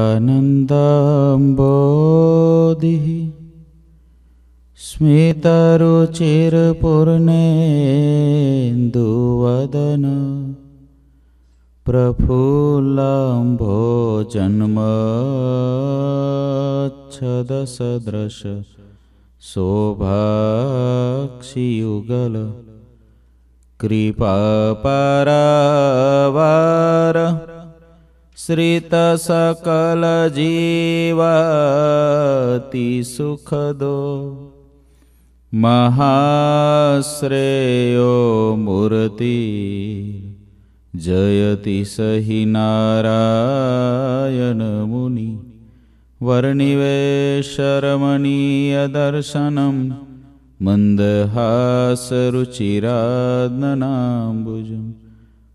अनन्दम्बो दिः स्मितरुचिरपूर्णेन्दुवदन प्रफुल्लम्भो जन्मच्छदसदृश शोभाक्षियुगल कृपापरावार श्रितसकलजीवति सुखदो महाश्रेयो मूर्ति जयति स हि नारायणमुनि वर्णिवेशरमणीयदर्शनं मन्दहासरुचिराधनाम्बुजम्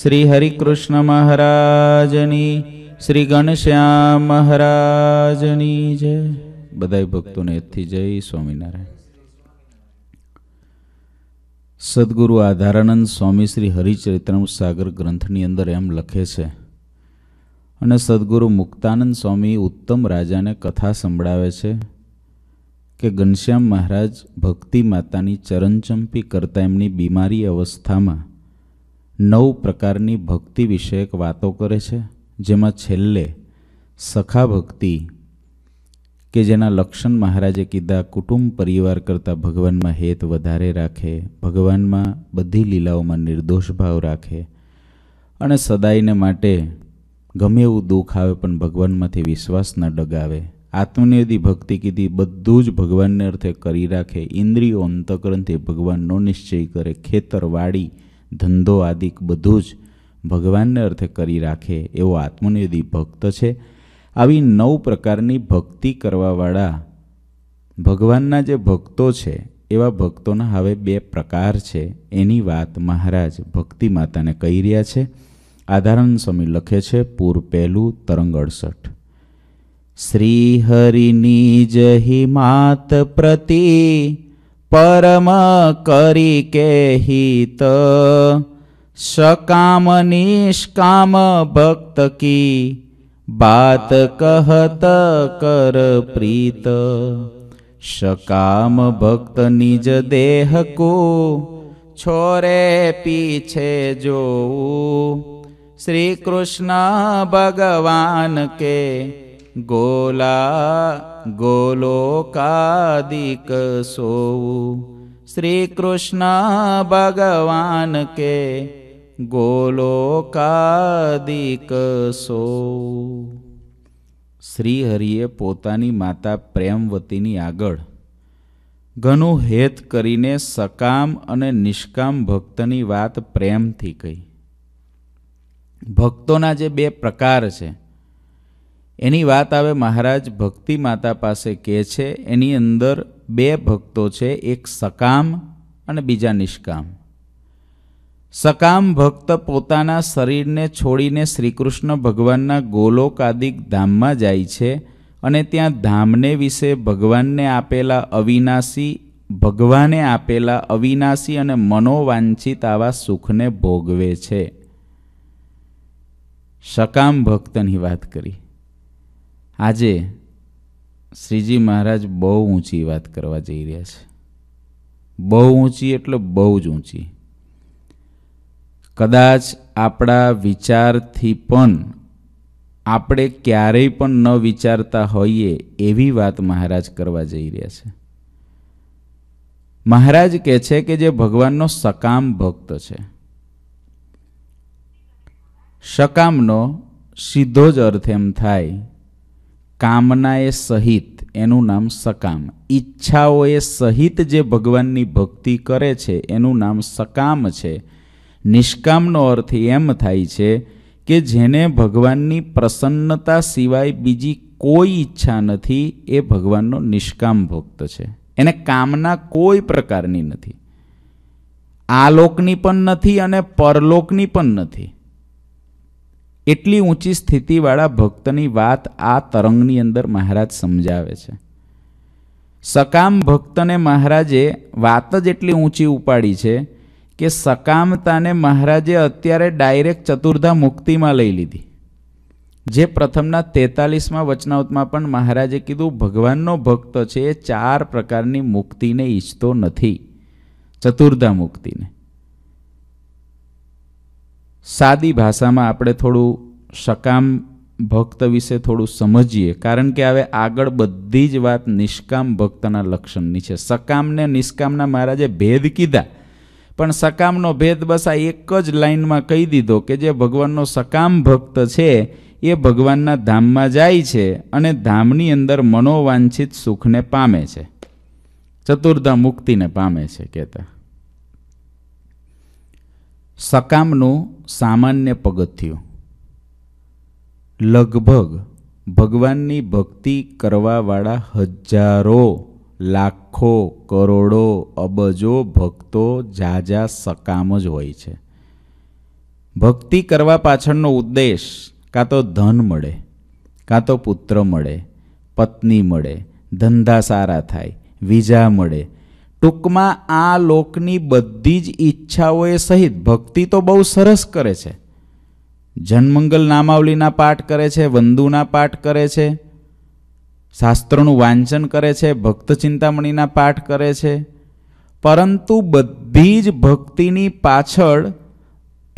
શ્રી હરિકૃષ્ણ મહારાજની શ્રી ગણશ્યામ મહારાજની જય બધા ભક્તોને એથી જય સ્વામિનારાયણ સદગુરુ આધારાનંદ સ્વામી શ્રી હરિચરિત્રમ સાગર ગ્રંથની અંદર એમ લખે છે અને સદગુરુ મુક્તાનંદ સ્વામી ઉત્તમ રાજાને કથા સંભળાવે છે કે ઘનશ્યામ મહારાજ ભક્તિ માતાની ચરણચંપી કરતાં એમની બીમારી અવસ્થામાં નવ પ્રકારની ભક્તિ વિષયક વાતો કરે છે જેમાં છેલ્લે સખા ભક્તિ કે જેના લક્ષણ મહારાજે કીધા કુટુંબ પરિવાર કરતાં ભગવાનમાં હેત વધારે રાખે ભગવાનમાં બધી લીલાઓમાં નિર્દોષ ભાવ રાખે અને સદાયને માટે ગમે એવું દુઃખ આવે પણ ભગવાનમાંથી વિશ્વાસ ન ડગાવે આત્મનિવેદી ભક્તિ કીધી બધું જ ભગવાનને અર્થે કરી રાખે ઇન્દ્રિયો અંતકરણથી ભગવાનનો નિશ્ચય કરે ખેતર વાડી ધંધો આદિક બધું જ ભગવાનને અર્થે કરી રાખે એવો આત્મનિયોગી ભક્ત છે આવી નવ પ્રકારની ભક્તિ કરવાવાળા ભગવાનના જે ભક્તો છે એવા ભક્તોના હવે બે પ્રકાર છે એની વાત મહારાજ ભક્તિ માતાને કહી રહ્યા છે આધારણ સ્વામી લખે છે પૂર પહેલું તરંગ અડસઠ શ્રી હરિની જહી માત પ્રતિ પરમ કરી કે હિત સકામ નિષ્કામ ભક્ત કી બાત કહત કર પ્રીત સકામ ભક્ત નિજ દેહ કો છોરે પીછે જોવું શ્રી કૃષ્ણ ભગવાન કે ગોલા ગોલોકાદિક સોવું શ્રી કૃષ્ણ ભગવાન કે ગોલોકાદિક સોવું શ્રીહરિએ પોતાની માતા પ્રેમવતીની આગળ ઘણું હેત કરીને સકામ અને નિષ્કામ ભક્તની વાત પ્રેમથી કહી ભક્તોના જે બે પ્રકાર છે એની વાત આવે મહારાજ ભક્તિ માતા પાસે કહે છે એની અંદર બે ભક્તો છે એક સકામ અને બીજા નિષ્કામ સકામ ભક્ત પોતાના શરીરને છોડીને શ્રીકૃષ્ણ ભગવાનના ગોલોકાદિક ધામમાં જાય છે અને ત્યાં ધામને વિશે ભગવાનને આપેલા અવિનાશી ભગવાને આપેલા અવિનાશી અને મનોવાંછિત આવા સુખને ભોગવે છે સકામ ભક્તની વાત કરી આજે શ્રીજી મહારાજ બહુ ઊંચી વાત કરવા જઈ રહ્યા છે બહુ ઊંચી એટલે બહુ જ ઊંચી કદાચ આપણા વિચારથી પણ આપણે ક્યારેય પણ ન વિચારતા હોઈએ એવી વાત મહારાજ કરવા જઈ રહ્યા છે મહારાજ કહે છે કે જે ભગવાનનો સકામ ભક્ત છે સકામનો સીધો જ અર્થ એમ થાય કામનાએ સહિત એનું નામ સકામ ઈચ્છાઓએ સહિત જે ભગવાનની ભક્તિ કરે છે એનું નામ સકામ છે નિષ્કામનો અર્થ એમ થાય છે કે જેને ભગવાનની પ્રસન્નતા સિવાય બીજી કોઈ ઈચ્છા નથી એ ભગવાનનો નિષ્કામ ભક્ત છે એને કામના કોઈ પ્રકારની નથી આલોકની પણ નથી અને પરલોકની પણ નથી એટલી ઊંચી સ્થિતિવાળા ભક્તની વાત આ તરંગની અંદર મહારાજ સમજાવે છે સકામ ભક્તને મહારાજે વાત જ એટલી ઊંચી ઉપાડી છે કે સકામતાને મહારાજે અત્યારે ડાયરેક્ટ ચતુર્ધા મુક્તિમાં લઈ લીધી જે પ્રથમના તેતાલીસમાં વચનાવતમાં પણ મહારાજે કીધું ભગવાનનો ભક્ત છે એ ચાર પ્રકારની મુક્તિને ઈચ્છતો નથી ચતુર્ધા મુક્તિને સાદી ભાષામાં આપણે થોડું સકામ ભક્ત વિશે થોડું સમજીએ કારણ કે હવે આગળ બધી જ વાત નિષ્કામ ભક્તના લક્ષણની છે સકામને નિષ્કામના મહારાજે ભેદ કીધા પણ સકામનો ભેદ બસ આ એક જ લાઇનમાં કહી દીધો કે જે ભગવાનનો સકામ ભક્ત છે એ ભગવાનના ધામમાં જાય છે અને ધામની અંદર મનોવાંછિત સુખને પામે છે ચતુર્ધા મુક્તિને પામે છે કહેતા સકામનું સામાન્ય પગથિયું લગભગ ભગવાનની ભક્તિ કરવાવાળા હજારો લાખો કરોડો અબજો ભક્તો ઝાઝા સકામ જ હોય છે ભક્તિ કરવા પાછળનો ઉદ્દેશ કાં તો ધન મળે કાં તો પુત્ર મળે પત્ની મળે ધંધા સારા થાય વિઝા મળે ટૂંકમાં આ લોકની બધી જ ઈચ્છાઓએ સહિત ભક્તિ તો બહુ સરસ કરે છે જનમંગલ નામાવલીના પાઠ કરે છે વંદુના પાઠ કરે છે શાસ્ત્રનું વાંચન કરે છે ભક્ત ચિંતામણીના પાઠ કરે છે પરંતુ બધી જ ભક્તિની પાછળ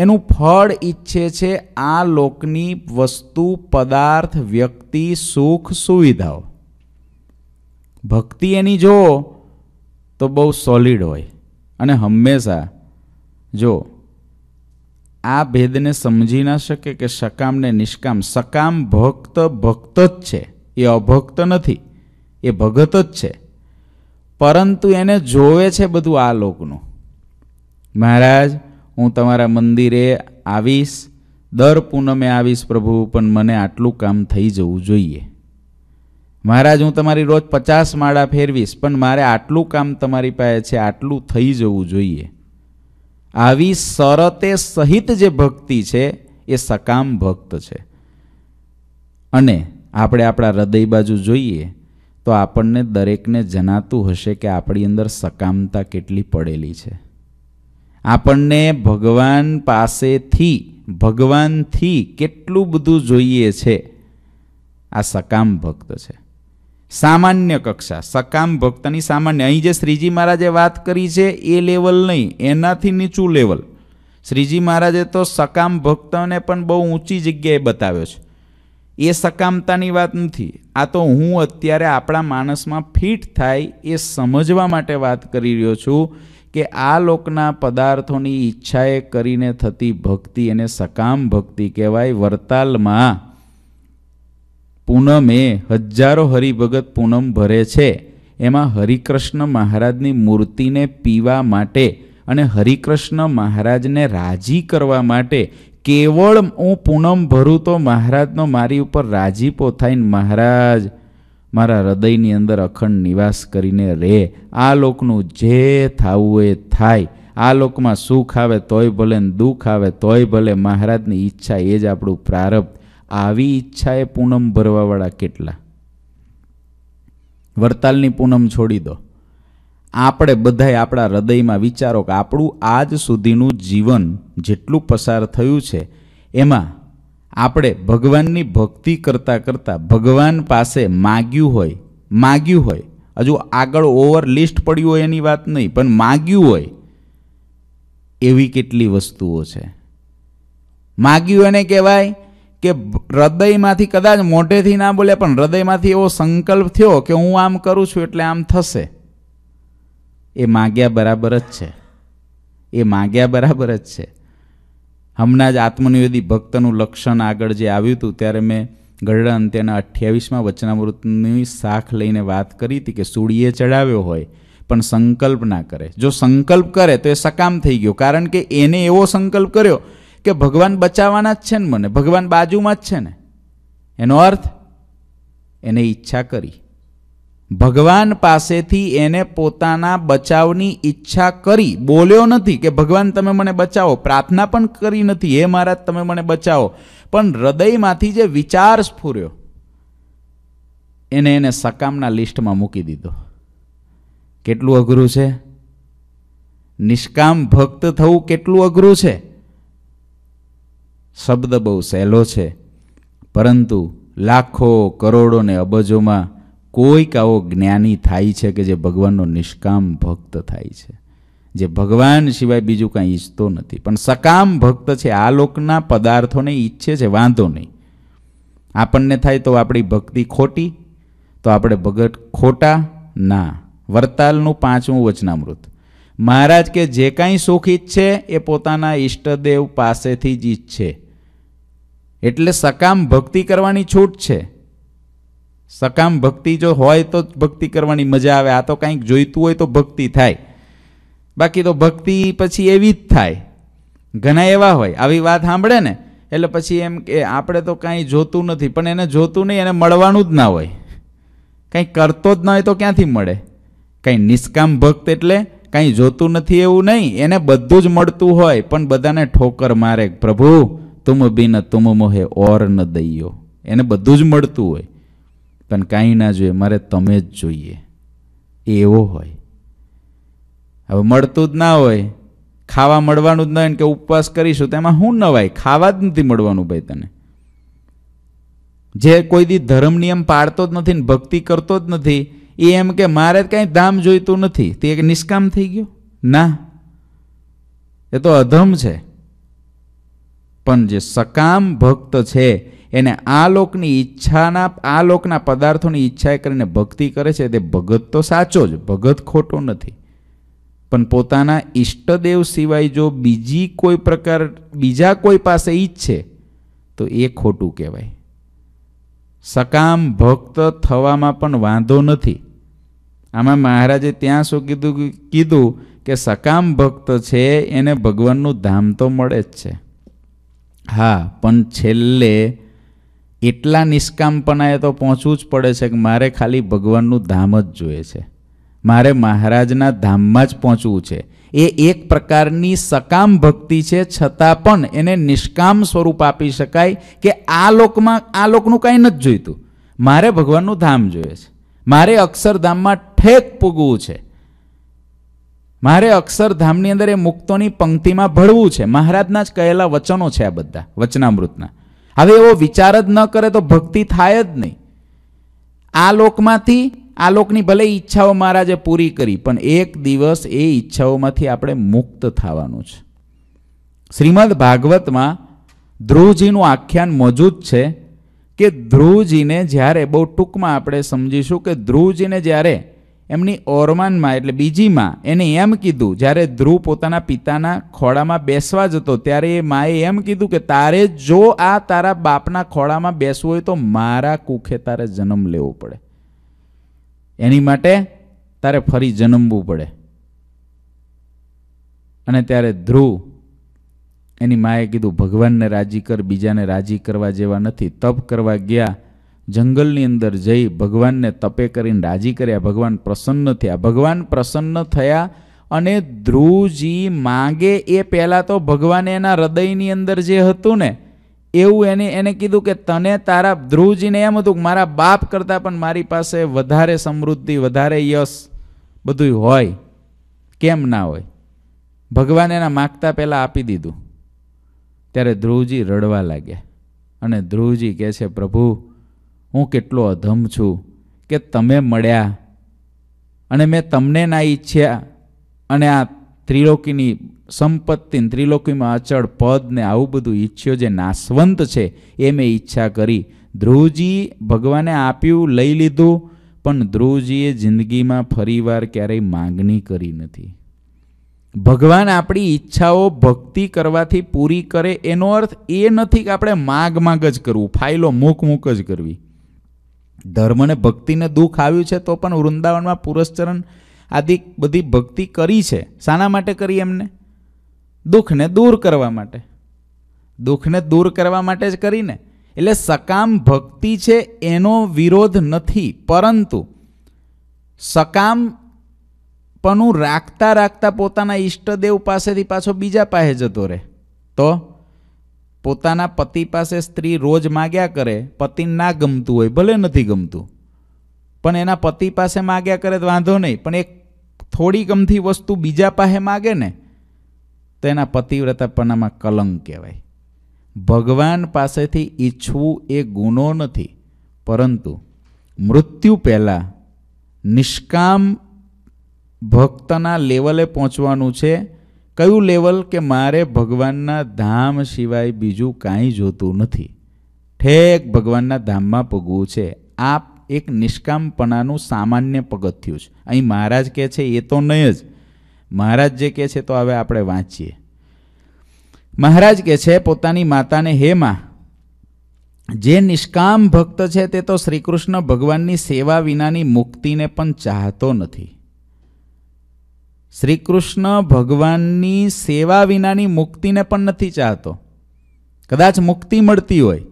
એનું ફળ ઈચ્છે છે આ લોકની વસ્તુ પદાર્થ વ્યક્તિ સુખ સુવિધાઓ ભક્તિ એની જો તો બહુ સોલિડ હોય અને હંમેશા જો આ ભેદને સમજી ના શકે કે સકામ ને નિષ્કામ સકામ ભક્ત ભક્ત જ છે એ અભક્ત નથી એ ભગત જ છે પરંતુ એને જોવે છે બધું આ લોકનું મહારાજ હું તમારા મંદિરે આવીશ દર પૂનમે આવીશ પ્રભુ પણ મને આટલું કામ થઈ જવું જોઈએ મહારાજ હું તમારી રોજ પચાસ માળા ફેરવીશ પણ મારે આટલું કામ તમારી પાસે છે આટલું થઈ જવું જોઈએ આવી શરતે સહિત જે ભક્તિ છે એ સકામ ભક્ત છે અને આપણે આપણા હૃદય બાજુ જોઈએ તો આપણને દરેકને જણાતું હશે કે આપણી અંદર સકામતા કેટલી પડેલી છે આપણને ભગવાન પાસેથી ભગવાનથી કેટલું બધું જોઈએ છે આ સકામ ભક્ત છે સામાન્ય કક્ષા સકામ ભક્તની સામાન્ય અહીં જે શ્રીજી મહારાજે વાત કરી છે એ લેવલ નહીં એનાથી નીચું લેવલ શ્રીજી મહારાજે તો સકામ ભક્તને પણ બહુ ઊંચી જગ્યાએ બતાવ્યો છે એ સકામતાની વાત નથી આ તો હું અત્યારે આપણા માણસમાં ફિટ થાય એ સમજવા માટે વાત કરી રહ્યો છું કે આ લોકના પદાર્થોની ઈચ્છાએ કરીને થતી ભક્તિ એને સકામ ભક્તિ કહેવાય વરતાલમાં પૂનમે હજારો હરિભગત પૂનમ ભરે છે એમાં હરિકૃષ્ણ મહારાજની મૂર્તિને પીવા માટે અને હરિકૃષ્ણ મહારાજને રાજી કરવા માટે કેવળ હું પૂનમ ભરું તો મહારાજનો મારી ઉપર રાજીપો થઈને મહારાજ મારા હૃદયની અંદર અખંડ નિવાસ કરીને રહે આ લોકનું જે થવું એ થાય આ લોકમાં સુખ આવે તોય ભલે દુઃખ આવે તોય ભલે મહારાજની ઈચ્છા એ જ આપણું પ્રારબ્ધ આવી ઈચ્છાએ પૂનમ ભરવાવાળા કેટલા વરતાલની પૂનમ છોડી દો આપણે બધાએ આપણા હૃદયમાં વિચારો કે આપણું આજ સુધીનું જીવન જેટલું પસાર થયું છે એમાં આપણે ભગવાનની ભક્તિ કરતાં કરતાં ભગવાન પાસે માગ્યું હોય માગ્યું હોય હજુ આગળ ઓવર લિસ્ટ પડ્યું હોય એની વાત નહીં પણ માગ્યું હોય એવી કેટલી વસ્તુઓ છે માગ્યું એને કહેવાય કે હૃદયમાંથી કદાચ મોઢેથી ના બોલે પણ હૃદયમાંથી એવો સંકલ્પ થયો કે હું આમ કરું છું એટલે આમ થશે એ માગ્યા બરાબર જ છે એ માગ્યા બરાબર જ છે હમણાં જ આત્મનિવેદી ભક્તનું લક્ષણ આગળ જે આવ્યું હતું ત્યારે મેં ગરડા અંત્યના અઠ્યાવીસમાં વચનામૃતની શાખ લઈને વાત કરી હતી કે સૂળીએ ચડાવ્યો હોય પણ સંકલ્પ ના કરે જો સંકલ્પ કરે તો એ સકામ થઈ ગયો કારણ કે એને એવો સંકલ્પ કર્યો કે ભગવાન બચાવવાના જ છે ને મને ભગવાન બાજુમાં જ છે ને એનો અર્થ એને ઈચ્છા કરી ભગવાન પાસેથી એને પોતાના બચાવની ઈચ્છા કરી બોલ્યો નથી કે ભગવાન તમે મને બચાવો પ્રાર્થના પણ કરી નથી હે મહારાજ તમે મને બચાવો પણ હૃદયમાંથી જે વિચાર સ્ફૂર્યો એને એને સકામના લિસ્ટમાં મૂકી દીધો કેટલું અઘરું છે નિષ્કામ ભક્ત થવું કેટલું અઘરું છે શબ્દ બહુ સહેલો છે પરંતુ લાખો કરોડો ને અબજોમાં કોઈક આવો જ્ઞાની થાય છે કે જે ભગવાનનો નિષ્કામ ભક્ત થાય છે જે ભગવાન સિવાય બીજું કાંઈ ઈચ્છતો નથી પણ સકામ ભક્ત છે આ લોકના પદાર્થોને ઈચ્છે છે વાંધો નહીં આપણને થાય તો આપણી ભક્તિ ખોટી તો આપણે ભગત ખોટા ના વરતાલનું પાંચમું વચનામૃત મહારાજ કે જે કાંઈ સુખ ઈચ્છે એ પોતાના ઈષ્ટદેવ પાસેથી જ ઈચ્છે એટલે સકામ ભક્તિ કરવાની છૂટ છે સકામ ભક્તિ જો હોય તો ભક્તિ કરવાની મજા આવે આ તો કંઈક જોઈતું હોય તો ભક્તિ થાય બાકી તો ભક્તિ પછી એવી જ થાય ઘણા એવા હોય આવી વાત સાંભળે ને એટલે પછી એમ કે આપણે તો કાંઈ જોતું નથી પણ એને જોતું નહીં એને મળવાનું જ ના હોય કાંઈ કરતો જ ના હોય તો ક્યાંથી મળે કંઈ નિષ્કામ ભક્ત એટલે કાંઈ જોતું નથી એવું નહીં એને બધું જ મળતું હોય પણ બધાને ઠોકર મારે પ્રભુ તુમ બિન તુમ મોહે ઓર ન દઈયો એને બધું જ મળતું હોય પણ કાંઈ ના જોઈએ મારે તમે જ જોઈએ એવો હોય હવે મળતું જ ના હોય ખાવા મળવાનું જ ના હોય કે ઉપવાસ કરીશું તેમાં શું નવાય ખાવા જ નથી મળવાનું ભાઈ તને જે કોઈ દી ધર્મ નિયમ પાળતો જ નથી ને ભક્તિ કરતો જ નથી એ એમ કે મારે કાંઈ ધામ જોઈતું નથી તે એક નિષ્કામ થઈ ગયો ના એ તો અધમ છે પણ જે સકામ ભક્ત છે એને આ લોકની ઈચ્છાના આ લોકના પદાર્થોની ઈચ્છા કરીને ભક્તિ કરે છે તે ભગત તો સાચો જ ભગત ખોટો નથી પણ પોતાના ઈષ્ટદેવ સિવાય જો બીજી કોઈ પ્રકાર બીજા કોઈ પાસે ઈચ્છે તો એ ખોટું કહેવાય સકામ ભક્ત થવામાં પણ વાંધો નથી આમાં મહારાજે ત્યાં શું કીધું કીધું કે સકામ ભક્ત છે એને ભગવાનનું ધામ તો મળે જ છે હા પણ છેલ્લે એટલા નિષ્કામપણાએ તો પહોંચવું જ પડે છે કે મારે ખાલી ભગવાનનું ધામ જ જોઈએ છે મારે મહારાજના ધામમાં જ પહોંચવું છે એ એક પ્રકારની સકામ ભક્તિ છે છતાં પણ એને નિષ્કામ સ્વરૂપ આપી શકાય કે આ લોકમાં આ લોકનું કાંઈ નથી જોઈતું મારે ભગવાનનું ધામ જોઈએ છે મારે અક્ષરધામમાં ઠેક પૂગવું છે મારે અક્ષરધામની અંદર એ મુક્તોની પંક્તિમાં ભળવું છે મહારાજના જ કહેલા વચનો છે આ બધા વચનામૃતના હવે એવો વિચાર જ ન કરે તો ભક્તિ થાય જ નહીં આ લોકમાંથી આ લોકની ભલે ઈચ્છાઓ મહારાજે પૂરી કરી પણ એક દિવસ એ ઈચ્છાઓમાંથી આપણે મુક્ત થવાનું છે શ્રીમદ ભાગવતમાં ધ્રુવજીનું આખ્યાન મોજૂદ છે કે ધ્રુવજીને જ્યારે બહુ ટૂંકમાં આપણે સમજીશું કે ધ્રુવજીને જ્યારે એમની ઓરમાનમાં એટલે બીજીમાં એને એમ કીધું જ્યારે ધ્રુવ પોતાના પિતાના ખોળામાં બેસવા જતો ત્યારે એ માએ એમ કીધું કે તારે જો આ તારા બાપના ખોળામાં બેસવું હોય તો મારા કુખે તારે જન્મ લેવો પડે એની માટે તારે ફરી જન્મવું પડે અને ત્યારે ધ્રુવ એની માએ કીધું ભગવાનને રાજી કર બીજાને રાજી કરવા જેવા નથી તપ કરવા ગયા જંગલની અંદર જઈ ભગવાનને તપે કરીને રાજી કર્યા ભગવાન પ્રસન્ન થયા ભગવાન પ્રસન્ન થયા અને ધ્રુવજી માગે એ પહેલાં તો ભગવાને એના હૃદયની અંદર જે હતું ને એવું એને એને કીધું કે તને તારા ધ્રુવજીને એમ હતું કે મારા બાપ કરતાં પણ મારી પાસે વધારે સમૃદ્ધિ વધારે યશ બધું હોય કેમ ના હોય ભગવાન એના માગતા પહેલાં આપી દીધું ત્યારે ધ્રુવજી રડવા લાગ્યા અને ધ્રુવજી કહે છે પ્રભુ હું કેટલો અધમ છું કે તમે મળ્યા અને મેં તમને ના ઈચ્છ્યા અને આ ત્રિલોકીની સંપત્તિને ત્રિલોકીમાં અચળ પદ ને આવું બધું ઈચ્છ્યો જે નાસવંત છે એ મેં ઈચ્છા કરી ધ્રુવજી ભગવાને આપ્યું લઈ લીધું પણ ધ્રુવજીએ જિંદગીમાં ફરીવાર ક્યારેય માંગણી કરી નથી ભગવાન આપણી ઈચ્છાઓ ભક્તિ કરવાથી પૂરી કરે એનો અર્થ એ નથી કે આપણે માગ માગ જ કરવું ફાઇલો મૂક મૂક જ કરવી ધર્મને ભક્તિને દુઃખ આવ્યું છે તો પણ વૃંદાવનમાં પુરસ્ચરણ આદિ બધી ભક્તિ કરી છે શાના માટે કરી એમને દુઃખને દૂર કરવા માટે દુઃખને દૂર કરવા માટે જ કરીને એટલે સકામ ભક્તિ છે એનો વિરોધ નથી પરંતુ સકામ પણ રાખતા રાખતા પોતાના ઈષ્ટદેવ પાસેથી પાછો બીજા પાસે જતો રહે તો પોતાના પતિ પાસે સ્ત્રી રોજ માગ્યા કરે પતિને ના ગમતું હોય ભલે નથી ગમતું પણ એના પતિ પાસે માગ્યા કરે તો વાંધો નહીં પણ એક થોડી ગમતી વસ્તુ બીજા પાસે માગે ને તો એના પતિવ્રતાપણામાં કલંક કહેવાય ભગવાન પાસેથી ઈચ્છવું એ ગુનો નથી પરંતુ મૃત્યુ પહેલાં નિષ્કામ ભક્તના લેવલે પહોંચવાનું છે કયું લેવલ કે મારે ભગવાનના ધામ સિવાય બીજું કાંઈ જોતું નથી ઠેક ભગવાનના ધામમાં પગવું છે આ એક નિષ્કામપણાનું સામાન્ય પગથિયું છે અહીં મહારાજ કહે છે એ તો નહીં જ મહારાજ જે કહે છે તો હવે આપણે વાંચીએ મહારાજ કહે છે પોતાની માતાને હેમાં જે નિષ્કામ ભક્ત છે તે તો શ્રીકૃષ્ણ ભગવાનની સેવા વિનાની મુક્તિને પણ ચાહતો નથી શ્રી કૃષ્ણ ભગવાનની સેવા વિનાની મુક્તિને પણ નથી ચાહતો કદાચ મુક્તિ મળતી હોય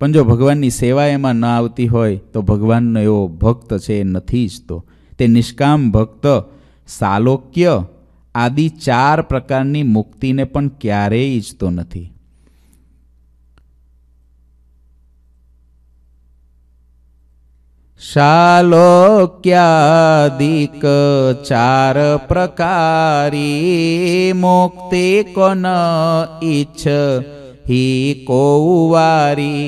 પણ જો ભગવાનની સેવા એમાં ન આવતી હોય તો ભગવાનનો એવો ભક્ત છે એ નથી ઈચ્છતો તે નિષ્કામ ભક્ત સાલોક્ય આદિ ચાર પ્રકારની મુક્તિને પણ ક્યારેય ઈચ્છતો નથી શાલોક્યાદિક ચાર પ્રકારી મુક્તિ કોન ઈચ્છ હિ કોવારી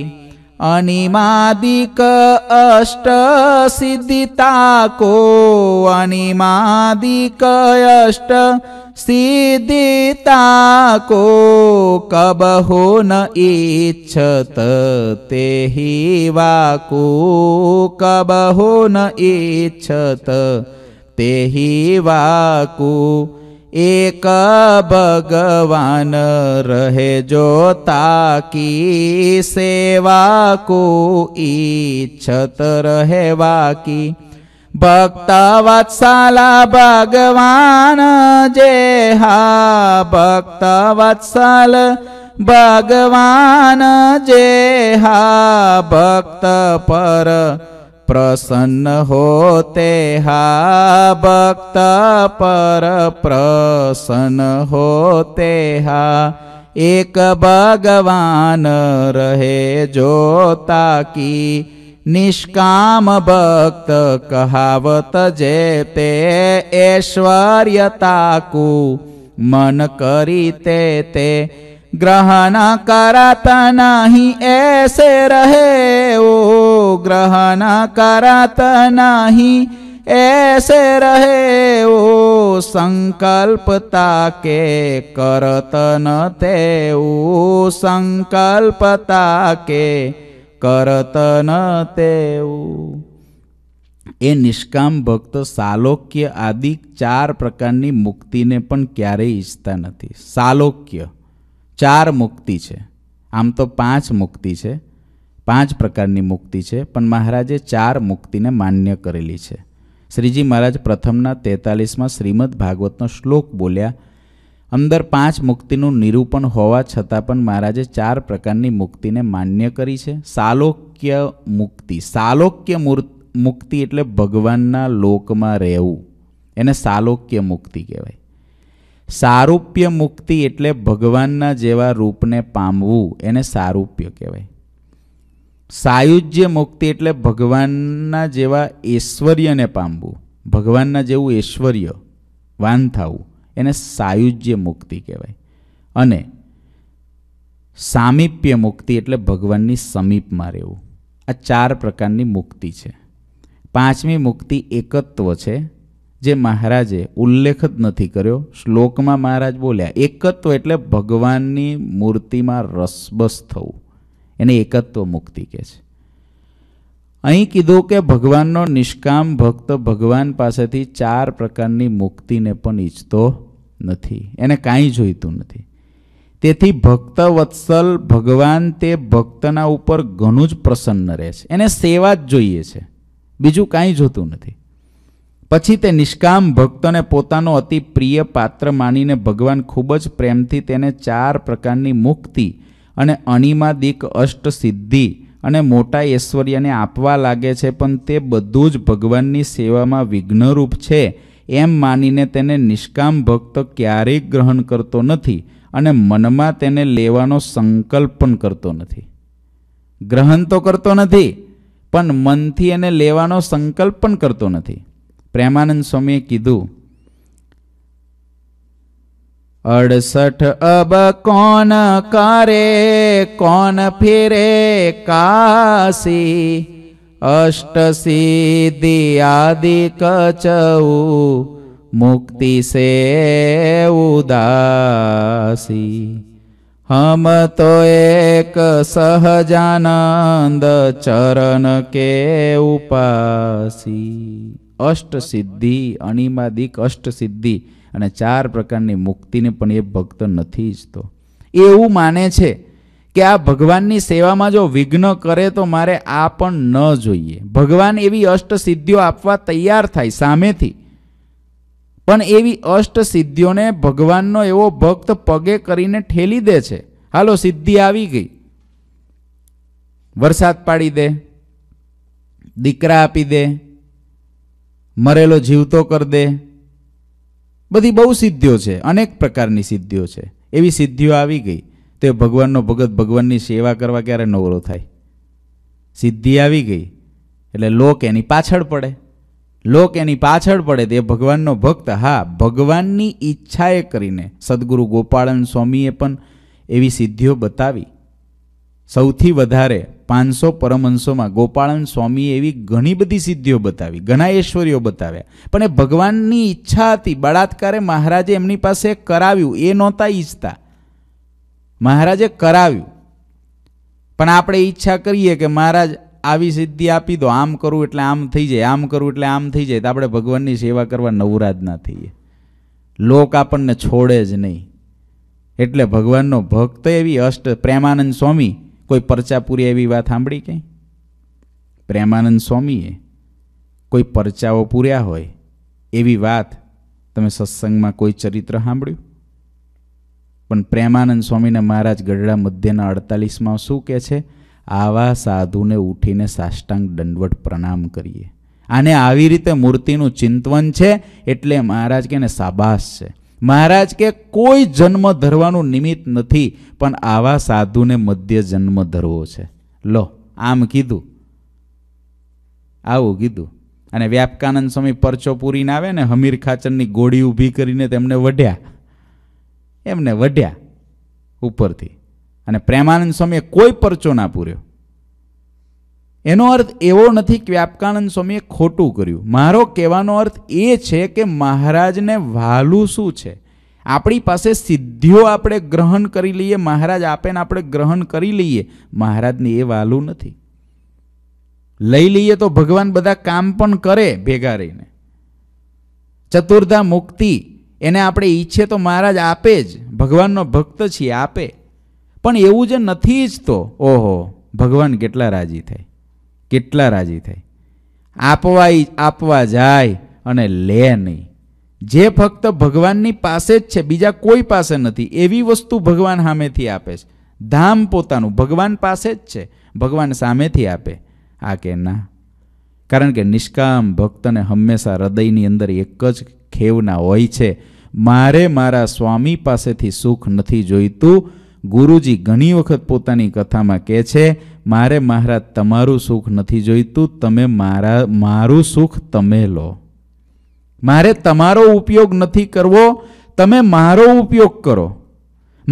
अनिमादिक अष्ट सिद्धिता अनिमादिक अष्ट सिद्धिता को इच्छत तेहि तिहिवा कोकहो न इच्छत् तिहिवा को એક ભગવાન રહે જો તાકી સેવા કો ઈચ્છત રહેવા કી ભક્ત વત્સલા ભગવાન જે હા ભક્ત વત્સલ ભગવાન જે હા ભક્ત પર प्रसन्न होते हा भक्त पर प्रसन्न होते हा एक भगवान रहे जो ताकी निष्काम भक्त कहावत जेते ऐश्वर्यताकू मन करी ते, ते ग्रहण करत नहीं ऐसे रहे ओ ग्रह करत नाही ऐसे रहे ओ संकल्पता के करतन ते ओ संकल्पता के કરતન તેવું એ નિષ્કામ ભક્ત સાલોક્ય આદિ ચાર પ્રકારની મુક્તિને પણ ક્યારેય ઈચ્છતા નથી સાલોક્ય ચાર મુક્તિ છે આમ તો પાંચ મુક્તિ છે પાંચ પ્રકારની મુક્તિ છે પણ મહારાજે ચાર મુક્તિને માન્ય કરેલી છે શ્રીજી મહારાજ પ્રથમના તેતાલીસમાં શ્રીમદ ભાગવતનો શ્લોક બોલ્યા અંદર પાંચ મુક્તિનું નિરૂપણ હોવા છતાં પણ મહારાજે ચાર પ્રકારની મુક્તિને માન્ય કરી છે સાલોક્ય મુક્તિ સાલોક્ય મુક્તિ એટલે ભગવાનના લોકમાં રહેવું એને સાલોક્ય મુક્તિ કહેવાય સારૂપ્ય મુક્તિ એટલે ભગવાનના જેવા રૂપને પામવું એને સારૂપ્ય કહેવાય સાયુજ્ય મુક્તિ એટલે ભગવાનના જેવા ઐશ્વર્યને પામવું ભગવાનના જેવું ઐશ્વર્ય વાન થવું એને સાયુજ્ય મુક્તિ કહેવાય અને સામીપ્ય મુક્તિ એટલે ભગવાનની સમીપમાં રહેવું આ ચાર પ્રકારની મુક્તિ છે પાંચમી મુક્તિ એકત્વ છે જે મહારાજે ઉલ્લેખ જ નથી કર્યો શ્લોકમાં મહારાજ બોલ્યા એકત્વ એટલે ભગવાનની મૂર્તિમાં રસબસ થવું એને એકત્વ મુક્તિ કહે છે અહીં કીધું કે ભગવાનનો નિષ્કામ ભક્ત ભગવાન પાસેથી ચાર પ્રકારની મુક્તિને પણ ઈચ્છતો નથી એને કાંઈ જોઈતું નથી તેથી ભક્ત વત્સલ ભગવાન તે ભક્તના ઉપર ઘણું જ પ્રસન્ન રહે છે એને સેવા જ જોઈએ છે બીજું કાંઈ જોતું નથી પછી તે નિષ્કામ ભક્તને પોતાનો અતિ પ્રિય પાત્ર માનીને ભગવાન ખૂબ જ પ્રેમથી તેને ચાર પ્રકારની મુક્તિ અને અણિમાદિક અષ્ટ સિદ્ધિ અને મોટા ઐશ્વર્યને આપવા લાગે છે પણ તે બધું જ ભગવાનની સેવામાં વિઘ્નરૂપ છે એમ માનીને તેને નિષ્કામ ભક્ત ક્યારેય ગ્રહણ કરતો નથી અને મનમાં તેને લેવાનો સંકલ્પ પણ કરતો નથી ગ્રહણ તો કરતો નથી પણ મનથી એને લેવાનો સંકલ્પ પણ કરતો નથી પ્રેમાનંદ સ્વામીએ કીધું અડસઠ અબ કોણ કરે કોણ ફિરે કાશી અષ્ટ સિદ્ધિ આદિ કચવું મુક્તિ સે ઉદાસી હમ તો એક સહજાનંદ ચરણ કે ઉપાસી અષ્ટ સિદ્ધિ અણિમાદિક અષ્ટ સિદ્ધિ અને ચાર પ્રકારની મુક્તિને પણ એ ભક્ત નથી ઈચ્છતો એ એવું માને છે કે આ ભગવાનની સેવામાં જો વિઘ્ન કરે તો મારે આ પણ ન જોઈએ ભગવાન એવી અષ્ટ સિદ્ધિઓ આપવા તૈયાર થાય સામેથી પણ એવી અષ્ટ સિદ્ધિઓને ભગવાનનો એવો ભક્ત પગે કરીને ઠેલી દે છે હાલો સિદ્ધિ આવી ગઈ વરસાદ પાડી દે દીકરા આપી દે મરેલો જીવતો કરી દે બધી બહુ સિદ્ધિઓ છે અનેક પ્રકારની સિદ્ધિઓ છે એવી સિદ્ધિઓ આવી ગઈ તો એ ભગવાનનો ભગત ભગવાનની સેવા કરવા ક્યારે નવરો થાય સિદ્ધિ આવી ગઈ એટલે લોક એની પાછળ પડે લોક એની પાછળ પડે તે ભગવાનનો ભક્ત હા ભગવાનની ઈચ્છાએ કરીને સદગુરુ ગોપાળન સ્વામીએ પણ એવી સિદ્ધિઓ બતાવી સૌથી વધારે પાંચસો પરમહંસોમાં ગોપાળન સ્વામીએ એવી ઘણી બધી સિદ્ધિઓ બતાવી ઘણા ઐશ્વર્યો બતાવ્યા પણ એ ભગવાનની ઈચ્છા હતી બળાત્કારે મહારાજે એમની પાસે કરાવ્યું એ નહોતા ઈચ્છતા મહારાજે કરાવ્યું પણ આપણે ઈચ્છા કરીએ કે મહારાજ આવી સિદ્ધિ આપી દો આમ કરું એટલે આમ થઈ જાય આમ કરું એટલે આમ થઈ જાય તો આપણે ભગવાનની સેવા કરવા નવરાજ ના થઈએ લોક આપણને છોડે જ નહીં એટલે ભગવાનનો ભક્ત એવી અષ્ટ પ્રેમાનંદ સ્વામી કોઈ પરચાપુરી એવી વાત સાંભળી કંઈ પ્રેમાનંદ સ્વામીએ કોઈ પરચાઓ પૂર્યા હોય એવી વાત તમે સત્સંગમાં કોઈ ચરિત્ર સાંભળ્યું પણ પ્રેમાનંદ સ્વામીને મહારાજ ગઢડા મધ્યના અડતાલીસમાં શું કહે છે આવા સાધુને ઉઠીને સાષ્ટાંગ દંડવટ પ્રણામ કરીએ આને આવી રીતે મૂર્તિનું ચિંતવન છે એટલે મહારાજ કે સાબાસ છે મહારાજ કે કોઈ જન્મ ધરવાનું નિમિત્ત નથી પણ આવા સાધુને મધ્ય જન્મ ધરવો છે લો આમ કીધું આવું કીધું અને વ્યાપકાનંદ સ્વામી પરચો પૂરીને આવે ને હમીર ખાચરની ગોળી ઊભી કરીને તેમને વઢ્યા એમને વઢ્યા ઉપરથી અને પ્રેમાનંદ સ્વામીએ કોઈ પરચો ના પૂર્યો એનો અર્થ એવો નથી કે વ્યાપકાનંદ સ્વામીએ ખોટું કર્યું મારો કહેવાનો અર્થ એ છે કે મહારાજને વહાલું શું છે આપણી પાસે સિદ્ધિઓ આપણે ગ્રહણ કરી લઈએ મહારાજ આપે ને આપણે ગ્રહણ કરી લઈએ મહારાજને એ વહાલું નથી લઈ લઈએ તો ભગવાન બધા કામ પણ કરે ભેગા રહીને ચતુર્ધા મુક્તિ એને આપણે ઈચ્છે તો મહારાજ આપે જ ભગવાનનો ભક્ત છીએ આપે પણ એવું જે નથી ઈચ્છતો ઓહો ભગવાન કેટલા રાજી થાય કેટલા રાજી થાય આપવા આપવા જાય અને લે નહીં જે ફક્ત ભગવાનની પાસે જ છે બીજા કોઈ પાસે નથી એવી વસ્તુ ભગવાન સામેથી આપે છે ધામ પોતાનું ભગવાન પાસે જ છે ભગવાન સામેથી આપે આ કે ના કારણ કે નિષ્કામ ભક્તને હંમેશા હૃદયની અંદર એક જ ખેવના હોય છે મારે મારા સ્વામી પાસેથી સુખ નથી જોઈતું ગુરુજી ઘણી વખત પોતાની કથામાં કહે છે મારે મહારાજ તમારું સુખ નથી જોઈતું તમે મારા મારું સુખ તમે લો મારે તમારો ઉપયોગ નથી કરવો તમે મારો ઉપયોગ કરો